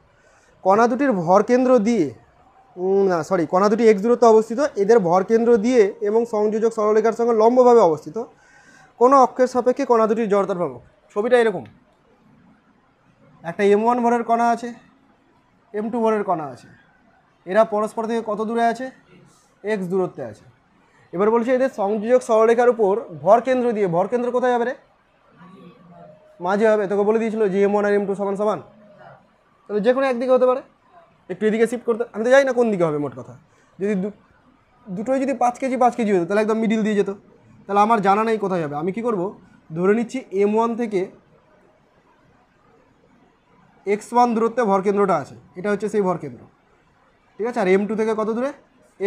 কণা দুটির ভরকেন্দ্র দিয়ে না সরি কণা দুটি এক্স দূরত্বে অবস্থিত এদের ভরকেন্দ্র দিয়ে এবং সংযোজক সরলরেখার সঙ্গে লম্বভাবে অবস্থিত কোনো অক্ষের সাপেক্ষে কণা দুটির জড়তার ভ্রামক ছবিটা এরকম একটা এম ওয়ান ভরের কণা আছে এম টু ভরের কণা আছে এরা পরস্পর থেকে কত দূরে আছে এক্স দূরত্বে আছে এবার বলছে এদের সংযোজক সরলরেখার উপর ভরকেন্দ্র দিয়ে ভরকেন্দ্র কোথায় যাবে রে মাঝে হবে তোকে বলে দিয়েছিল যে এম ওয়ান আর এম টু সমান সমান তাহলে যে কোনো একদিকে হতে পারে একটু এদিকে শিফট করতে আমি তো যাই না কোন দিকে হবে মোট কথা যদি দুটোই যদি পাঁচ কেজি পাঁচ কেজি হতো তাহলে একদম মিডিল দিয়ে যেত তাহলে আমার জানা নেই কোথায় যাবে আমি কি করব ধরে নিচ্ছি এম ওয়ান থেকে এক্স ওয়ান দূরত্বে ভরকেন্দ্রটা আছে এটা হচ্ছে সেই ভরকেন্দ্র ঠিক আছে আর এম টু থেকে কত দূরে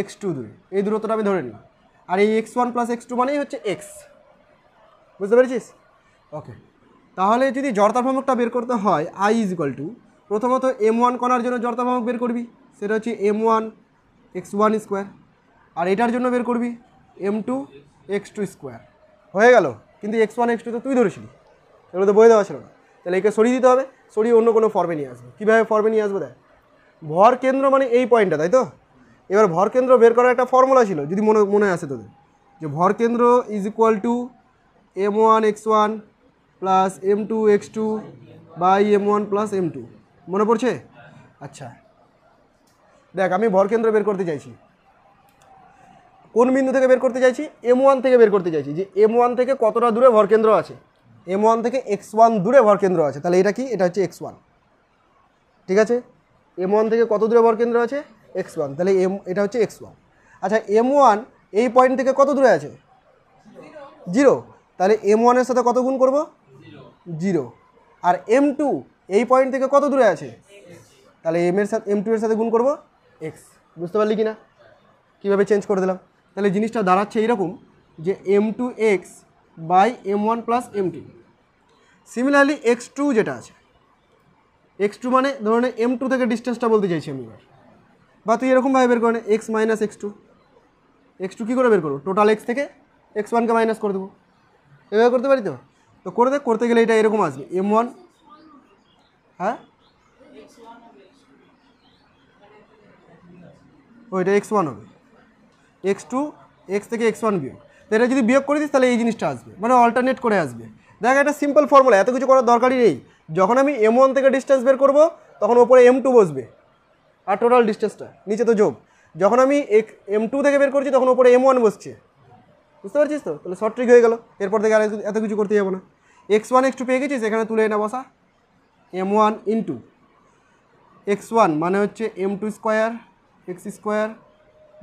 এক্স টু দূরে এই দূরত্বটা আমি ধরে নিলাম আর এই X one plus X two মানেই হচ্ছে এক্স বুঝতে পেরেছিস ওকে তাহলে যদি জড়তাভ্রামকটা বের করতে হয় আই ইজ ইকাল টু প্রথমত এম ওয়ান কণার জন্য জড়তাভ্রামক বের করবি সেটা হচ্ছে M one X one square আর এটার জন্য বের করবি M two X two square হয়ে গেল কিন্তু এক্স ওয়ান এক্স টু তো তুই ধরেছিলি এগুলো তো বয়ে দেওয়া ছিল না তাহলে একে সরিয়ে দিতে হবে সরিয়ে অন্য কোনো ফর্মে নিয়ে আসবে কীভাবে ফর্মে নিয়ে আসবো দেখ ভর কেন্দ্র মানে এই পয়েন্টটা তাই তো এবার ভর কেন্দ্র বের করার একটা ফর্মুলা ছিল যদি মনে মনে আসে তোদের যে ভর কেন্দ্র is equal to M one X one plus M two X two by M one plus M two মনে পড়ছে আচ্ছা দেখ আমি ভরকেন্দ্র বের করতে চাইছি কোন বিন্দু থেকে বের করতে চাইছি এম ওয়ান থেকে বের করতে চাইছি যে এম ওয়ান থেকে কতটা দূরে ভরকেন্দ্র আছে এম ওয়ান থেকে এক্স ওয়ান দূরে ভরকেন্দ্র আছে তাহলে এটা কি এটা হচ্ছে এক্স ওয়ান ঠিক আছে এম ওয়ান থেকে কত দূরে ভরকেন্দ্র আছে এক্স ওয়ান তাহলে এম এটা হচ্ছে এক্স ওয়ান আচ্ছা এম ওয়ান এই পয়েন্ট থেকে কত দূরে আছে জিরো তাহলে এম ওয়ানের সাথে কত গুণ করবো জিরো আর এম টু এই পয়েন্ট থেকে কত দূরে আছে তাহলে এম এর সাথে এম টু এর সাথে গুণ করবো এক্স বুঝতে পারলি কি না কীভাবে চেঞ্জ করে দিলাম তাহলে জিনিসটা দাঁড়াচ্ছে এইরকম যে M two X by M one plus M two similarly X two যেটা আছে এক্স টু মানে ধরুন এম টু থেকে ডিস্টেন্সটা বলতে চাইছি আমি এবার বা তুই এরকমভাবে বের করে X minus X two X two কী করে বের করবো টোটাল এক্স থেকে এক্স ওয়ানকে মাইনাস করে দেবো এভাবে করতে পারি তো তো করে দে করতে গেলে এটা এরকম আসবে এম ওয়ান হ্যাঁ ও এটা এক্স ওয়ান হবে এক্স টু এক্স থেকে এক্স ওয়ান বিয়োগ তো এটা যদি বিয়োগ করে দিস তাহলে এই জিনিসটা আসবে মানে অল্টারনেট করে আসবে দেখ এটা সিম্পল ফর্মুলা এত কিছু করার দরকারই নেই যখন আমি এম ওয়ান থেকে ডিস্টেন্স বের করবো তখন ওপরে এম টু বসবে আর টোটাল ডিস্টেন্সটা নিচে তো যোগ যখন আমি এক এম টু থেকে বের করছি তখন ওপরে এম ওয়ান বসছে বুঝতে পারছিস তো তাহলে শর্ট ট্রিক হয়ে গেল এরপর থেকে আর এত কিছু করতে যাবো না এক্স ওয়ান এক্স টু পেয়ে গেছিস এখানে তুলে এনে বসা M one into X one মানে হচ্ছে M two square X square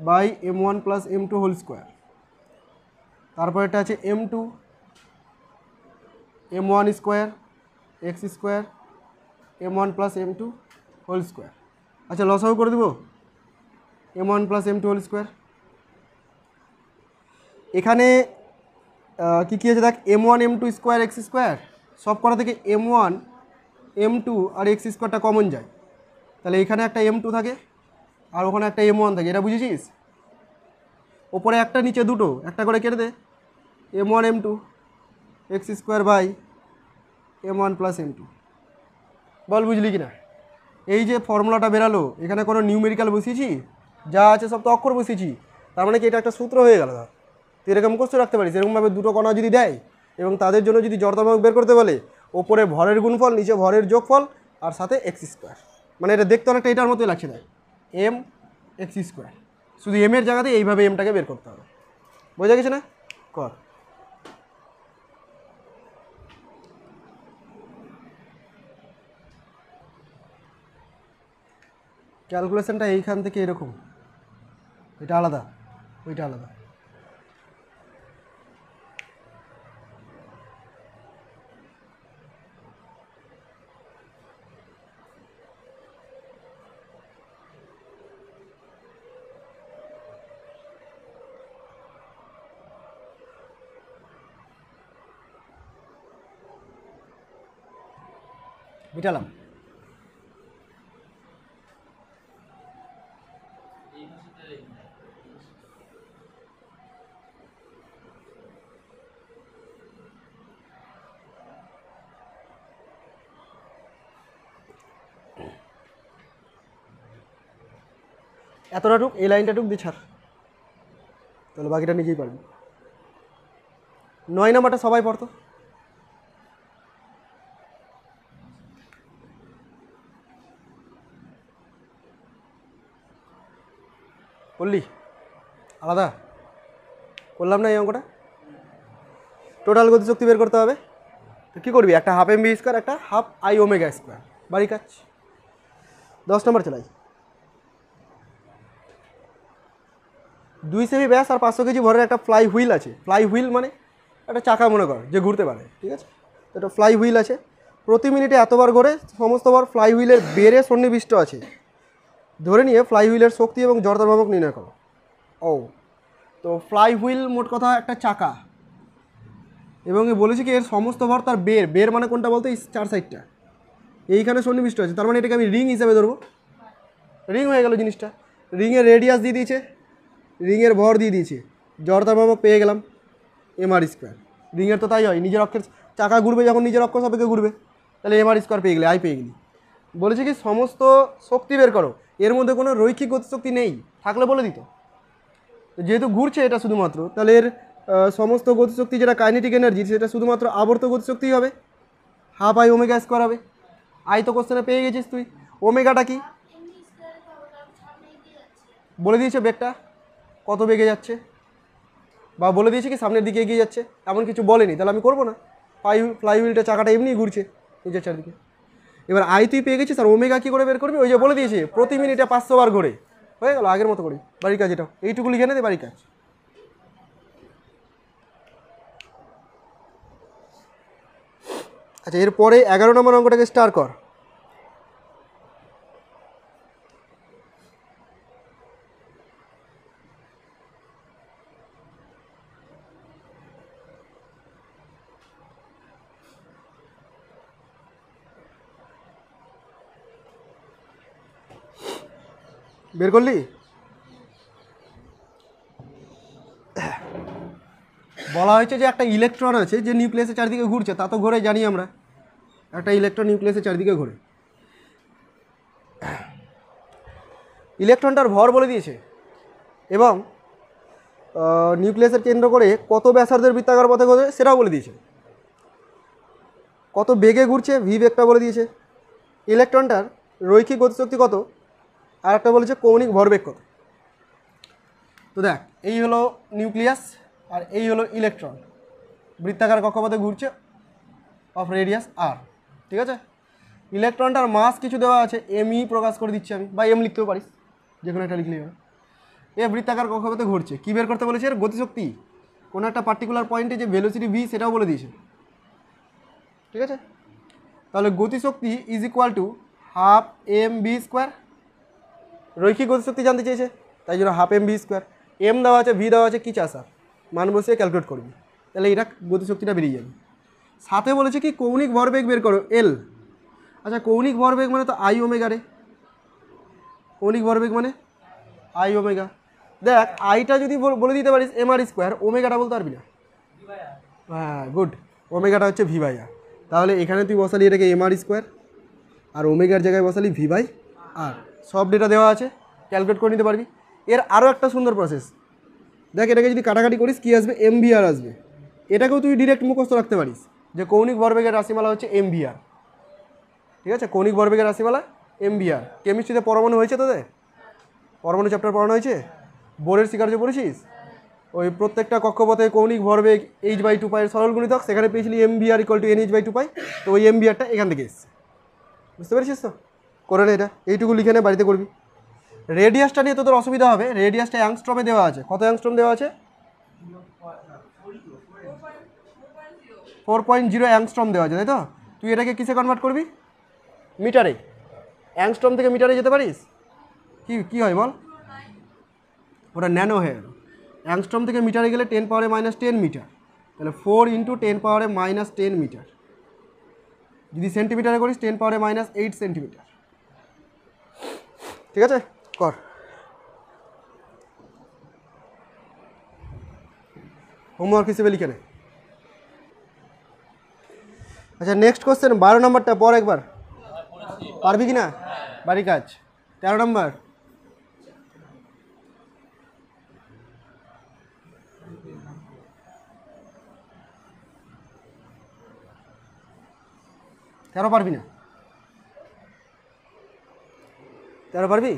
by M one plus M two whole square তারপর এটা আছে M two M one square X square M one plus M two whole square আচ্ছা লসাও করে দেবো M one plus M two whole square এখানে কী কী আছে দেখ M one M two square X square সব কটা থেকে এম ওয়ান এম টু আর এক্স স্কোয়ারটা কমন যায় তাহলে এখানে একটা এম টু থাকে আর ওখানে একটা এম ওয়ান থাকে এটা বুঝেছিস ওপরে একটা নিচে দুটো একটা করে কেটে দে M one M two X square by M one plus M two বল বুঝলি কি না এই যে ফর্মুলাটা বেরালো এখানে কোনো নিউমেরিক্যাল বসিয়েছি যা আছে সব তো অক্ষর বসিয়েছি তার মানে কি এটা একটা সূত্র হয়ে গেল দাদা এরকম কষ্ট রাখতে পারিস এরকমভাবে দুটো কণা যদি দেয় এবং তাদের জন্য যদি জর্দাবাহক বের করতে বলে ওপরে ভরের গুণফল নিচে ভরের যোগফল আর সাথে এক্স স্কোয়ার মানে এটা দেখতে অনেকটা এটার মতোই লাগছে দেয় এম এক্স স্কোয়ার শুধু এম এর জায়গাতে এইভাবে এমটাকে বের করতে হবে বোঝা গেছে না কর ক্যালকুলেশনটা এইখান থেকে এরকম এটা আলাদা ওইটা আলাদা মিটালাম এতটা টুক এই লাইনটা টুক বিছার তাহলে বাকিটা নিজেই পারবি নয় নাম্বারটা সবাই পড়তো করলি আলাদা করলাম না এই অঙ্কটা টোটাল গতিশক্তি বের করতে হবে তো কী করবি একটা হাফ এম বি স্কোয়ার একটা হাফ আই ওমেগা স্কোয়ার বাড়ি কাজ দশ নম্বর চালাই দুই সেমি ব্যাস আর পাঁচশো কেজি ভরের একটা ফ্লাই হুইল আছে ফ্লাই হুইল মানে একটা চাকা মনে কর যে ঘুরতে পারে ঠিক আছে একটা ফ্লাই হুইল আছে প্রতি মিনিটে এতবার ঘোরে সমস্তবার ফ্লাই হুইলের বেড়ে সন্নিবিষ্ট আছে ধরে নিয়ে ফ্লাই হুইলের শক্তি এবং জড়তা ভাবক নির্ণয় করো ও তো ফ্লাই হুইল মোট কথা একটা চাকা এবং বলেছি কি এর সমস্ত ভর তার বের বের মানে কোনটা বলতে এই চার সাইডটা এইখানে সন্নিবিষ্ট আছে তার মানে এটাকে আমি রিং হিসাবে ধরবো রিং হয়ে গেল জিনিসটা রিংয়ের রেডিয়াস দিয়ে দিয়েছে রিংয়ের ভর দিয়ে দিয়েছে জড়তা ভাবক পেয়ে গেলাম এমআর স্কোয়ার রিংয়ের তো তাই হয় নিজের অক্ষের চাকা ঘুরবে যখন নিজের অক্ষর সাপেক্ষে ঘুরবে তাহলে এমআর স্কোয়ার পেয়ে গেলে আই পেয়ে গেলি বলেছে কি সমস্ত শক্তি বের করো এর মধ্যে কোনো রৈখিক গতিশক্তি নেই থাকলে বলে দিত যেহেতু ঘুরছে এটা শুধুমাত্র তাহলে এর সমস্ত গতিশক্তি যেটা কাইনেটিক এনার্জি সেটা শুধুমাত্র আবর্ত গতিশক্তিই হবে হাফ আই ওমেগা স্কোয়ার হবে আই তো কোশ্চেনে পেয়ে গেছিস তুই ওমেগাটা কি বলে দিয়েছে বেগটা কত বেগে যাচ্ছে বা বলে দিয়েছে কি সামনের দিকে এগিয়ে যাচ্ছে এমন কিছু বলেনি তাহলে আমি করবো না ফ্লাই ফ্লাইউলটা চাকাটা এমনিই ঘুরছে নিজের চারদিকে এবার আই তুই পেয়ে গেছিস আর ওমেগা কী করে বের করবি ওই যে বলে দিয়েছি প্রতি মিনিটে পাঁচশো বার ঘুরে হয়ে গেল আগের মতো করি বাড়ির কাজ এটাও এইটুকু লিখে নে দে বাড়ির কাজ আচ্ছা এরপরে এগারো নম্বর অঙ্কটাকে স্টার কর বের করলি বলা হয়েছে যে একটা ইলেকট্রন আছে যে নিউক্লিয়াসের চারিদিকে ঘুরছে তা তো ঘোরে জানি আমরা একটা ইলেকট্রন নিউক্লিয়াসের চারিদিকে ঘোরে ইলেকট্রনটার ভর বলে দিয়েছে এবং নিউক্লিয়াসের কেন্দ্র করে কত ব্যাসার্ধের বৃত্তাকার পথে ঘুরে সেটাও বলে দিয়েছে কত বেগে ঘুরছে ভি বেগটা বলে দিয়েছে ইলেকট্রনটার রৈখিক গতিশক্তি কত আর একটা বলেছে কৌণিক ভরবেগ কত তো দেখ এই হলো নিউক্লিয়াস আর এই হলো ইলেকট্রন বৃত্তাকার কক্ষপথে ঘুরছে অফ রেডিয়াস আর ঠিক আছে ইলেকট্রনটার মাস কিছু দেওয়া আছে এমই e প্রকাশ করে দিচ্ছি আমি বা এম লিখতেও পারিস যে কোনো একটা লিখলেই হবে এ বৃত্তাকার কক্ষপথে ঘুরছে কী বের করতে বলেছে এর গতিশক্তি কোনো একটা পার্টিকুলার পয়েন্টে যে ভেলোসিটি ভি সেটাও বলে দিয়েছে ঠিক আছে তাহলে গতিশক্তি is equal to half M V square রৈখিক গতিশক্তি জানতে চেয়েছে তাই জন্য half M V square M দেওয়া আছে ভি দেওয়া আছে কী চাষা মান বসিয়ে ক্যালকুলেট করবি তাহলে এটা গতিশক্তিটা বেরিয়ে যাবে সাথে বলেছে কি কৌণিক ভরবেগ বের করো এল আচ্ছা কৌণিক ভরবেগ মানে তো আই ওমেগা রে কৌণিক ভরবেগ মানে আই ওমেগা দেখ আইটা যদি বলে দিতে পারিস এম আর স্কোয়ার ওমেগাটা বলতে পারবি না হ্যাঁ গুড ওমেগাটা হচ্ছে ভি বাই আর তাহলে এখানে তুই বসালি এটাকে এম আর স্কোয়ার আর ওমেগার জায়গায় বসালি ভি বাই আর সব ডেটা দেওয়া আছে ক্যালকুলেট করে নিতে পারবি এর আরও একটা সুন্দর প্রসেস দেখ এটাকে যদি কাটাকাটি করিস কী আসবে এমভিআর আসবে এটাকেও তুই ডিরেক্ট মুখস্থ রাখতে পারিস যে কৌণিক বরবেগের রাশিমালা হচ্ছে এমভিআর ঠিক আছে কৌণিক বরবেগের রাশিমালা এম বিআর কেমিস্ট্রিতে পরমাণু হয়েছে তোদের পরমাণু চ্যাপ্টার পড়ানো হয়েছে বোর্ডের শিকার্য পড়েছিস ওই প্রত্যেকটা কক্ষপথে কৌণিক ভরবেগ এইচ বাই টু পাই সরল গুণিতক সেখানে পেয়েছিলি M V R equal to N H by two pi তো ওই এম বিআরটা এখান থেকে এসছে বুঝতে পেরেছিস তো করে নে এটা এইটুকু লিখে নে বাড়িতে করবি রেডিয়াসটা নিয়ে তোদের অসুবিধা হবে রেডিয়াসটা অ্যাংস্ট্রমে দেওয়া আছে কত অ্যাংস্ট্রম দেওয়া আছে ফোর পয়েন্ট জিরো অ্যাংস্ট্রম দেওয়া আছে তাই তো তুই এটাকে কিসে কনভার্ট করবি মিটারে অ্যাংস্ট্রম থেকে মিটারে যেতে পারিস কি কি হয় বল ওটা ন্যানো গেল অ্যাংস্ট্রম থেকে মিটারে গেলে টেন পাওয়ারে মাইনাস টেন মিটার তাহলে ফোর ইন্টু টেন পাওয়ারে মাইনাস টেন মিটার যদি সেন্টিমিটারে করিস টেন পাওয়ারে মাইনাস এইট সেন্টিমিটার ঠিক আছে কর হোমওয়ার্ক হিসেবে লিখে নে আচ্ছা নেক্সট কোশ্চেন বারো নম্বরটা পর একবার পারবি কি না বাড়ি কাজ তেরো নম্বর তেরো পারবি না তেরো পারবি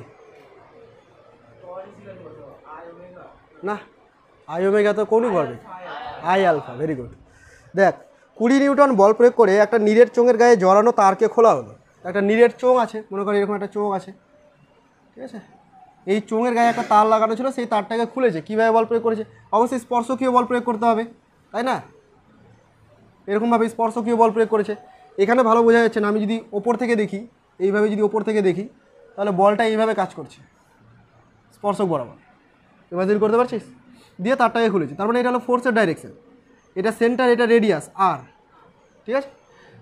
না আই ওমেগা তো কোনই পারবে আই আলফা ভেরি গুড দেখ কুড়ি নিউটন বল প্রয়োগ করে একটা নিরের চোঙের গায়ে জড়ানো তারকে খোলা হলো একটা নিরের চোঙ আছে মনে করি এরকম একটা চোঙ আছে ঠিক আছে এই চোঙের গায়ে একটা তার লাগানো ছিল সেই তারটাকে খুলেছে কীভাবে বল প্রয়োগ করেছে অবশ্যই স্পর্শকীয় বল প্রয়োগ করতে হবে তাই না এরকমভাবে স্পর্শকীয় বল প্রয়োগ করেছে এখানে ভালো বোঝা যাচ্ছে না আমি যদি ওপর থেকে দেখি এইভাবে যদি ওপর থেকে দেখি তাহলে বলটা এইভাবে কাজ করছে স্পর্শক বরাবর এবার ইমাজিন করতে পারছিস দিয়ে তারটাকে খুলেছি তার মানে এটা হলো ফোর্সের ডাইরেকশান এটা সেন্টার এটা রেডিয়াস আর ঠিক আছে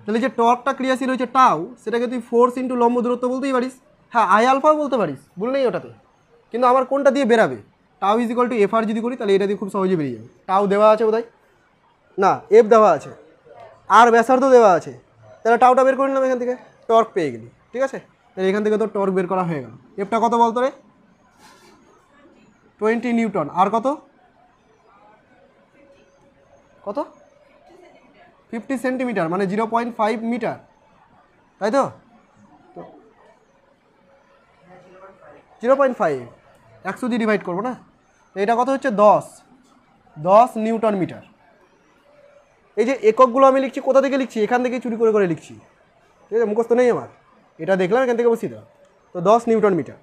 তাহলে যে টর্কটা ক্রিয়াশীল হয়েছে টাও সেটাকে তুই ফোর্স ইন্টু লম্ব দূরত্ব বলতেই পারিস হ্যাঁ আই আলফাও বলতে পারিস বলে নেই ওটাতে কিন্তু আমার কোনটা দিয়ে বেরাবে tau is equal to F R যদি করি তাহলে এটা দিয়ে খুব সহজে বেরিয়ে যাবে টাও দেওয়া আছে বোধহয় না এফ দেওয়া আছে আর ব্যাসার্ধ দেওয়া আছে তাহলে টাওটা বের করে নিলাম এখান থেকে টর্ক পেয়ে গেলি ঠিক আছে তাহলে এখান থেকে তো টর্ক বের করা হয়ে গেল এফটা কত বলতো রে টোয়েন্টি নিউটন আর কত কত ফিফটি সেন্টিমিটার মানে জিরো পয়েন্ট ফাইভ মিটার তাই তো জিরো পয়েন্ট ফাইভ একশো দিয়ে ডিভাইড করবো না এটা কত হচ্ছে দশ দশ নিউটন মিটার এই যে এককগুলো আমি লিখছি কোথা থেকে লিখছি এখান থেকে চুরি করে করে লিখছি ঠিক আছে মুখস্থ নেই আমার এটা দেখলাম এখান থেকে বসিয়ে দাও তো দশ নিউটন মিটার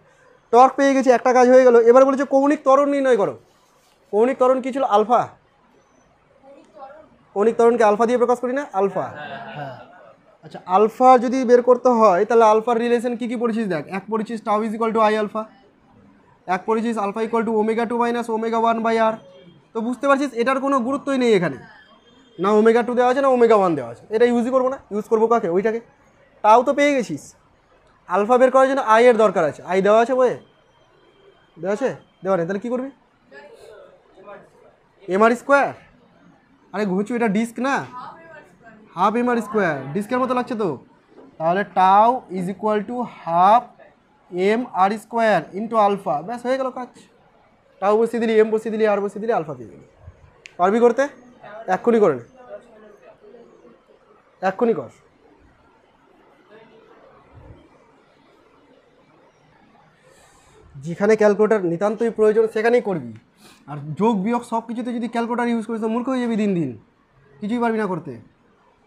টর্ক পেয়ে গেছি একটা কাজ হয়ে গেল এবার বলেছে কৌণিক তরণ নির্ণয় করো কৌণিক তরণ কী ছিল আলফা কৌণিক তরণকে আলফা দিয়ে প্রকাশ করি না আলফা হ্যাঁ, হ্যাঁ আচ্ছা আলফা যদি বের করতে হয় তাহলে আলফার রিলেশন কী কী পরিচিস দেখ এক পরিচিস tau is equal to I alpha এক পরিচিস alpha equal to omega two minus omega one by আর তো বুঝতে পারছিস এটার কোনো গুরুত্বই নেই এখানে না ওমেগা টু দেওয়া আছে না ওমেগা ওয়ান দেওয়া আছে এটা ইউজই করবো না ইউজ করবো কাকে ওইটাকে তাও তো পেয়ে গেছিস আলফা বের করার জন্য আই এর দরকার আছে আই দেওয়া আছে বয়ে দেওয়া আছে দেওয়া নেই তাহলে কী করবি এমআর স্কোয়ার আরে ঘুচু এটা ডিস্ক না হাফ এমআর স্কোয়ার ডিস্কের মতো লাগছে তো তাহলে tau is equal to half M R square into alpha ব্যাস হয়ে গেল কাজ টাও বসিয়ে দিলি এম বসিয়ে দিলি আর বসিয়ে দিলি আলফা দিয়ে দিলি পারবি করতে এক্ষুনি করে নে এক্ষুনি কর যেখানে ক্যালকুলেটার নিতান্তই প্রয়োজন সেখানেই করবি আর যোগ বিয়োগ সব কিছুতে যদি ক্যালকুলেটার ইউজ করিস মূর্খ হয়ে যাবি দিন দিন কিছুই পারবি না করতে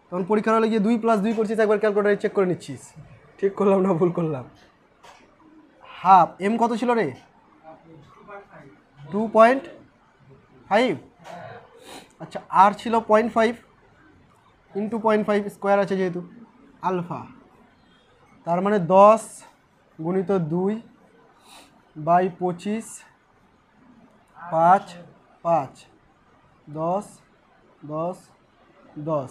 তখন পরীক্ষার হলে গিয়ে দুই প্লাস দুই করছিস একবার ক্যালকুলেটারে চেক করে নিচ্ছিস ঠিক করলাম না ভুল করলাম হাফ এম কত ছিল রে টু পয়েন্ট ফাইভ আচ্ছা আর ছিল point five into point five square আছে যেহেতু আলফা তার মানে দশ গুণিত দুই বাই পঁচিশ পাঁচ পাঁচ দশ দশ দশ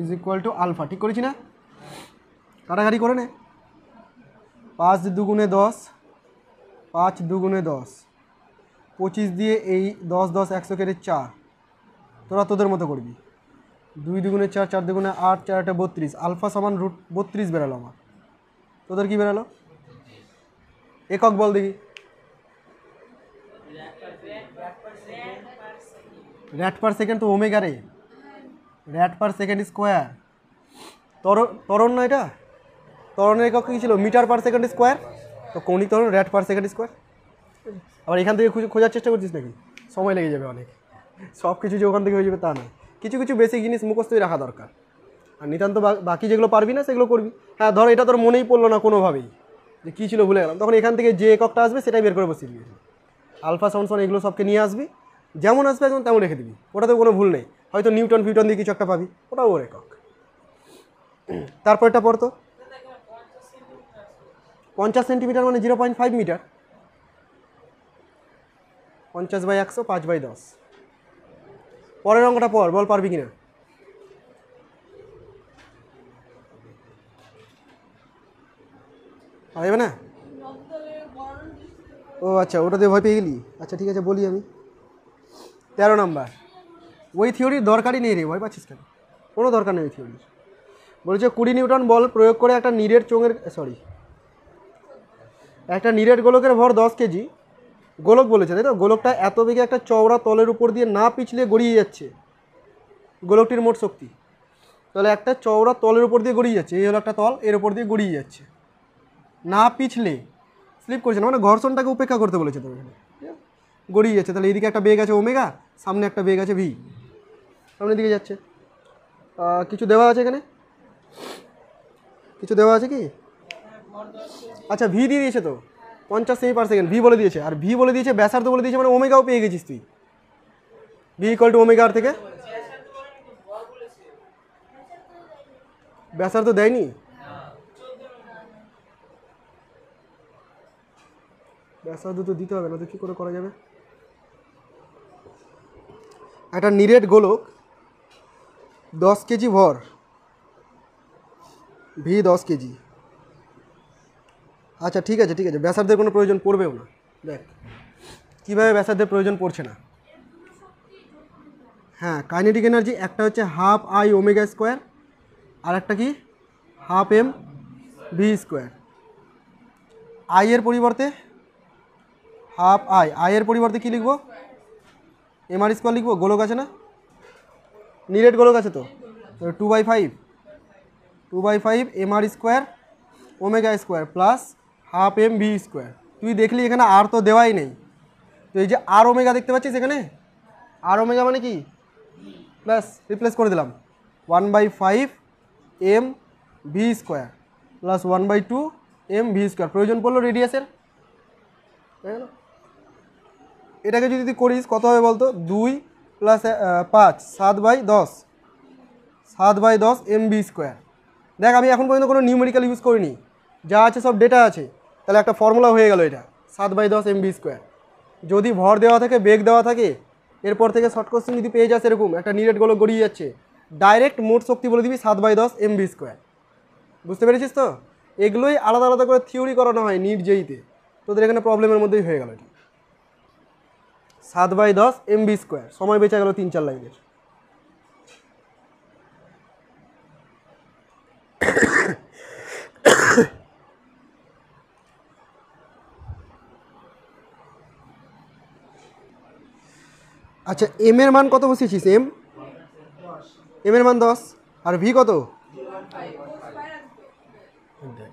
ইজ ইকুয়াল টু আলফা ঠিক করেছি না কাটাকাটি করে নে পাঁচ দুগুণে দশ পাঁচ দুগুণে দশ পঁচিশ দিয়ে এই দশ দশ একশো কেটে চার তোরা তোদের মতো করবি দুই দুগুণে চার চার দুগুণে আট চার আটে বত্রিশ আলফা সমান রুট বত্রিশ বেরালো আমার তোদের কী বেরালো একক বল দেখি rad per second rad per second per second rad per second তো ওমেগা রে রেড পার সেকেন্ড স্কয়ার ত্বরণ ত্বরণ না এটা ত্বরণের একক কি ছিল মিটার পার সেকেন্ড স্কয়ার তো কোণী ত্বরণ রেড পার সেকেন্ড স্কয়ার আর এখান থেকে কিছু খোঁজার চেষ্টা করছিস নাকি সময় লেগে যাবে অনেক সব কিছু যা ওখানে হয়ে যাবে তার মানে কিছু কিছু বেসিক জিনিস মুখস্থই রাখা দরকার আর নিতান্ত বাকি যেগুলো পারবি না সেগুলো করবি হ্যাঁ ধর এটা তোর মনেই পড়লো না কোনোভাবেই যে কী ছিল ভুলে গেলাম তখন এখান থেকে যে এককটা আসবে সেটাই বের করে বসিয়ে দিবি আলফা সাউন্ড এগুলো সবকে নিয়ে আসবি যেমন আসবে একদম তেমন রেখে দিবি ওটাতে কোনো ভুল নেই হয়তো নিউটন ফিউটন দিয়ে কিছু একটা পাবি ওটাও ওর একক তারপরটা পড়তো পঞ্চাশ সেন্টিমিটার মানে জিরো পয়েন্ট ফাইভ মিটার পঞ্চাশ বাই একশো পাঁচ বাই দশ পরের অঙ্কটা পর বল পারবি কিনা আর যাবে না ও আচ্ছা ওটা দিয়ে ভয় পেয়ে গেলি আচ্ছা ঠিক আছে বলি আমি তেরো নাম্বার ওই থিওরির দরকারই নেই রে ভয় পাচ্ছিস কেন কোনো দরকার নেই ওই থিওরির বলছে কুড়ি নিউটন বল প্রয়োগ করে একটা নিরেট চোঙের সরি একটা নিরেট গোলকের ভর দশ কেজি গোলক বলেছে তাই তো গোলকটা এত বেগে একটা চওড়া তলের উপর দিয়ে না পিছলে গড়িয়ে যাচ্ছে গোলকটির মোট শক্তি তাহলে একটা চওড়া তলের উপর দিয়ে গড়িয়ে যাচ্ছে এই হলো একটা তল এর উপর দিয়ে গড়িয়ে যাচ্ছে না পিছলে স্লিপ করছে না মানে ঘর্ষণটাকে উপেক্ষা করতে বলেছে তুমি গড়িয়ে যাচ্ছে তাহলে এদিকে একটা বেগ আছে ওমেগা সামনে একটা বেগ আছে ভি সামনের দিকে যাচ্ছে কিছু দেওয়া আছে এখানে কিছু দেওয়া আছে কি আচ্ছা ভি দিয়ে দিয়েছে তো পঞ্চাশ সেমি পার সেকেন্ড ভি বলে দিয়েছে আর ভি বলে দিয়েছে ব্যাসার্ধ বলে দিয়েছে মানে ওমেগাও পেয়ে গেছিস তুই V equal to omega R থেকে ব্যাসার্ধ দেয়নি ব্যবসা দুটো দিতে হবে না তো কী করে করা যাবে একটা নিরেট গোলক দশ কেজি ভর ভি দশ কেজি আচ্ছা ঠিক আছে ঠিক আছে ব্যাসারদের কোনো প্রয়োজন পড়বেও না দেখ কীভাবে ব্যাসারদের প্রয়োজন পড়ছে না হ্যাঁ কাইনেটিক এনার্জি একটা হচ্ছে হাফ আই ওমেগা স্কোয়ার আর একটা কি half M V square I এর পরিবর্তে হাফ আই আয়ের পরিবর্তে কী লিখবো এমআর স্কোয়ার লিখবো গোলক আছে না নিরেট গোলক আছে তো two by five two by five M R square omega square plus half M V square তুই দেখলি এখানে আর তো দেওয়াই নেই তো এই যে আর ওমেগা দেখতে পাচ্ছিস এখানে আর ওমেগা মানে কি প্লাস রিপ্লেস করে দিলাম one by five M V square plus one by two M V square প্রয়োজন পড়লো রেডিয়াসের এটাকে যদি তুই করিস কত হবে বলতো দুই প্লাস পাঁচ সাত বাই দশ সাত বাই দশ এমবি স্কোয়ার দেখ আমি এখন পর্যন্ত কোনো নিউমেরিক্যাল ইউজ করিনি যা আছে সব ডেটা আছে তাহলে একটা ফর্মুলা হয়ে গেল এটা সাত বাই দশ এমবি স্কোয়ার যদি ভর দেওয়া থাকে বেগ দেওয়া থাকে এরপর থেকে শর্ট কোশ্চেন যদি পেয়ে যাস এরকম একটা নিরেট গোলক গড়িয়ে যাচ্ছে ডাইরেক্ট মোট শক্তি বলে দিবি সাত বাই দশ এমবি স্কোয়ার বুঝতে পেরেছিস তো এগুলোই আলাদা আলাদা করে থিওরি করানো হয় নিট জেইতে তোদের এখানে প্রবলেমের মধ্যেই হয়ে গেল এটা সাত বাই দশ এমবি স্কোয়ার সময় বেঁচে গেল তিন চার লাইনের আচ্ছা এম এর মান কত বসিয়েছিস এম এম এর মান দশ আর ভি কত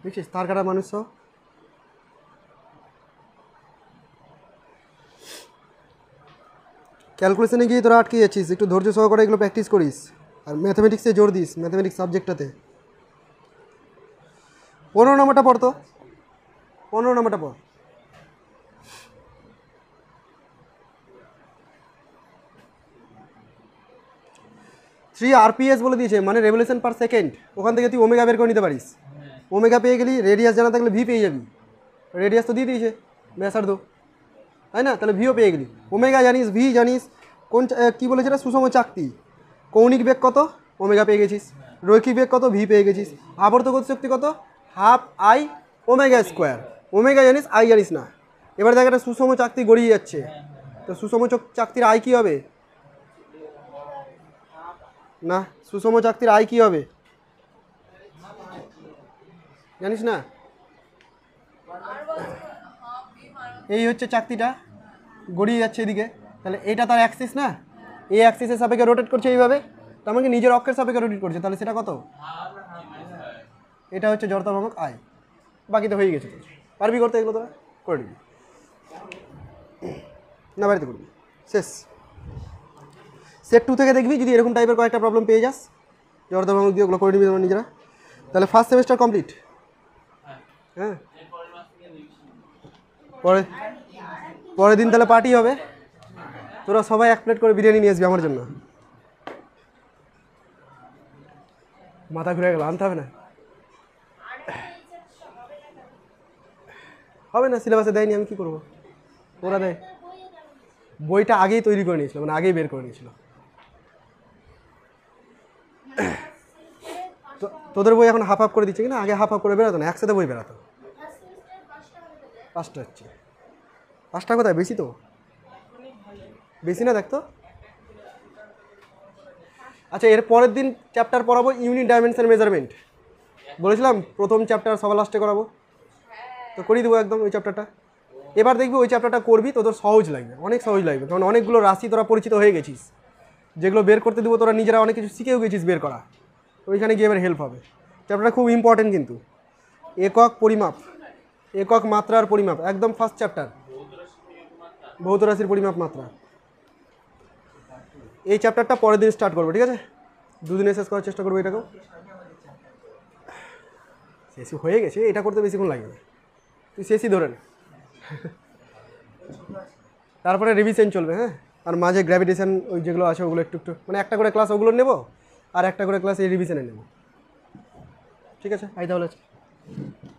দেখছিস তার কাটা মানুষ ক্যালকুলেশনে গিয়ে তোরা আটকে যাচ্ছিস একটু ধৈর্য সহকারে এগুলো প্র্যাকটিস করিস আর ম্যাথামেটিক্সে জোর দিস ম্যাথামেটিক্স সাবজেক্টটাতে পনেরো নম্বরটা পড় তো পনেরো নম্বরটা পড় থ্রি আরপিএস বলে দিয়েছে মানে রেভলিউশন পার সেকেন্ড ওখান থেকে তুই ওমেগা বের করে নিতে পারিস ওমেগা হ্যাঁ। পেয়ে গেলি রেডিয়াস জানা থাকলে ভি পেয়ে যাবি রেডিয়াস তো দিয়ে দিয়েছে দো তাই না তাহলে ভিও পেয়ে গেলি ওমেগা জানিস ভি জানিস কোন কী বলেছে এটা সুষম চাকতি কৌণিক বেগ কত ওমেগা পেয়ে গেছিস রৈখিক বেগ কত ভি পেয়ে গেছিস আবর্ত শক্তি কত half I omega square omega জানিস আই জানিস না এবার দেখ একটা সুষম চাকতি গড়িয়ে যাচ্ছে তো সুষম চাকতির আয় কী হবে না সুষম চাকতির আয় কী হবে জানিস না এই হচ্ছে চাকতিটা গড়িয়ে যাচ্ছে এদিকে তাহলে এটা তার অ্যাক্সিস না এই অ্যাক্সিসের সাপেক্ষে রোটেট করছে এইভাবে তো আমাকে নিজের অক্ষের সাপেক্ষে রোটেট করছে তাহলে সেটা কত এটা হচ্ছে জড়তাভ্রামক আয় বাকি তো হয়ে গেছে পারবি করতে এগুলো তোরা করে নিবি না বাড়িতে করবি শেষ সেট টু থেকে দেখবি যদি এরকম টাইপের কয়েকটা প্রবলেম পেয়ে যাস জড়তাভ্রামক দিয়ে ওগুলো করে নিবি তোমার নিজেরা তাহলে ফার্স্ট সেমিস্টার কমপ্লিট হ্যাঁ পরে পরের দিন তাহলে পার্টি হবে তোরা সবাই এক প্লেট করে বিরিয়ানি নিয়ে আসবি আমার জন্য মাথা ঘুরে গেল আনতে হবে না হবে না সিলেবাসে দেয়নি আমি কি করব ওরা দেয় বইটা আগেই তৈরি করে নিয়েছিল মানে আগেই বের করে নিয়েছিল তোদের বই এখন হাফ হাফ করে দিচ্ছে কিনা আগে হাফ হাফ করে বেরোতো না একসাথে বই বেরোতো পাঁচটা হচ্ছে পাঁচটা কোথায় বেশি তো বেশি না দেখতো আচ্ছা এর পরের দিন চ্যাপ্টার পড়াবো ইউনিট ডাইমেনশন মেজারমেন্ট বলেছিলাম প্রথম চ্যাপ্টার সবার লাস্টে করাবো তো করিয়ে দেবো একদম ওই চ্যাপ্টারটা এবার দেখবি ওই চ্যাপ্টারটা করবি তোদের সহজ লাগবে অনেক সহজ লাগবে কারণ অনেকগুলো রাশি তোরা পরিচিত হয়ে গেছিস যেগুলো বের করতে দেবো তোরা নিজেরা অনেক কিছু শিখেও গেছিস বের করা ওইখানে গিয়ে এবার হেল্প হবে চ্যাপ্টারটা খুব ইম্পর্টেন্ট কিন্তু একক পরিমাপ একক মাত্রার পরিমাপ একদম ফার্স্ট চ্যাপ্টার ভৌত রাশির পরিমাপ মাত্রা এই চ্যাপ্টারটা পরের দিন স্টার্ট করবো ঠিক আছে দুদিনে শেষ করার চেষ্টা করবো এটাকেও শেষই হয়ে গেছে এটা করতে বেশিক্ষণ লাগবে তুই শেষই ধরে নে তারপরে রিভিশন চলবে হ্যাঁ আর মাঝে গ্র্যাভিটেশন ওই যেগুলো আছে ওগুলো একটু একটু মানে একটা করে ক্লাস ওগুলো নেব আর একটা করে ক্লাস এই রিভিশনে নেব ঠিক আছে আই তাহলে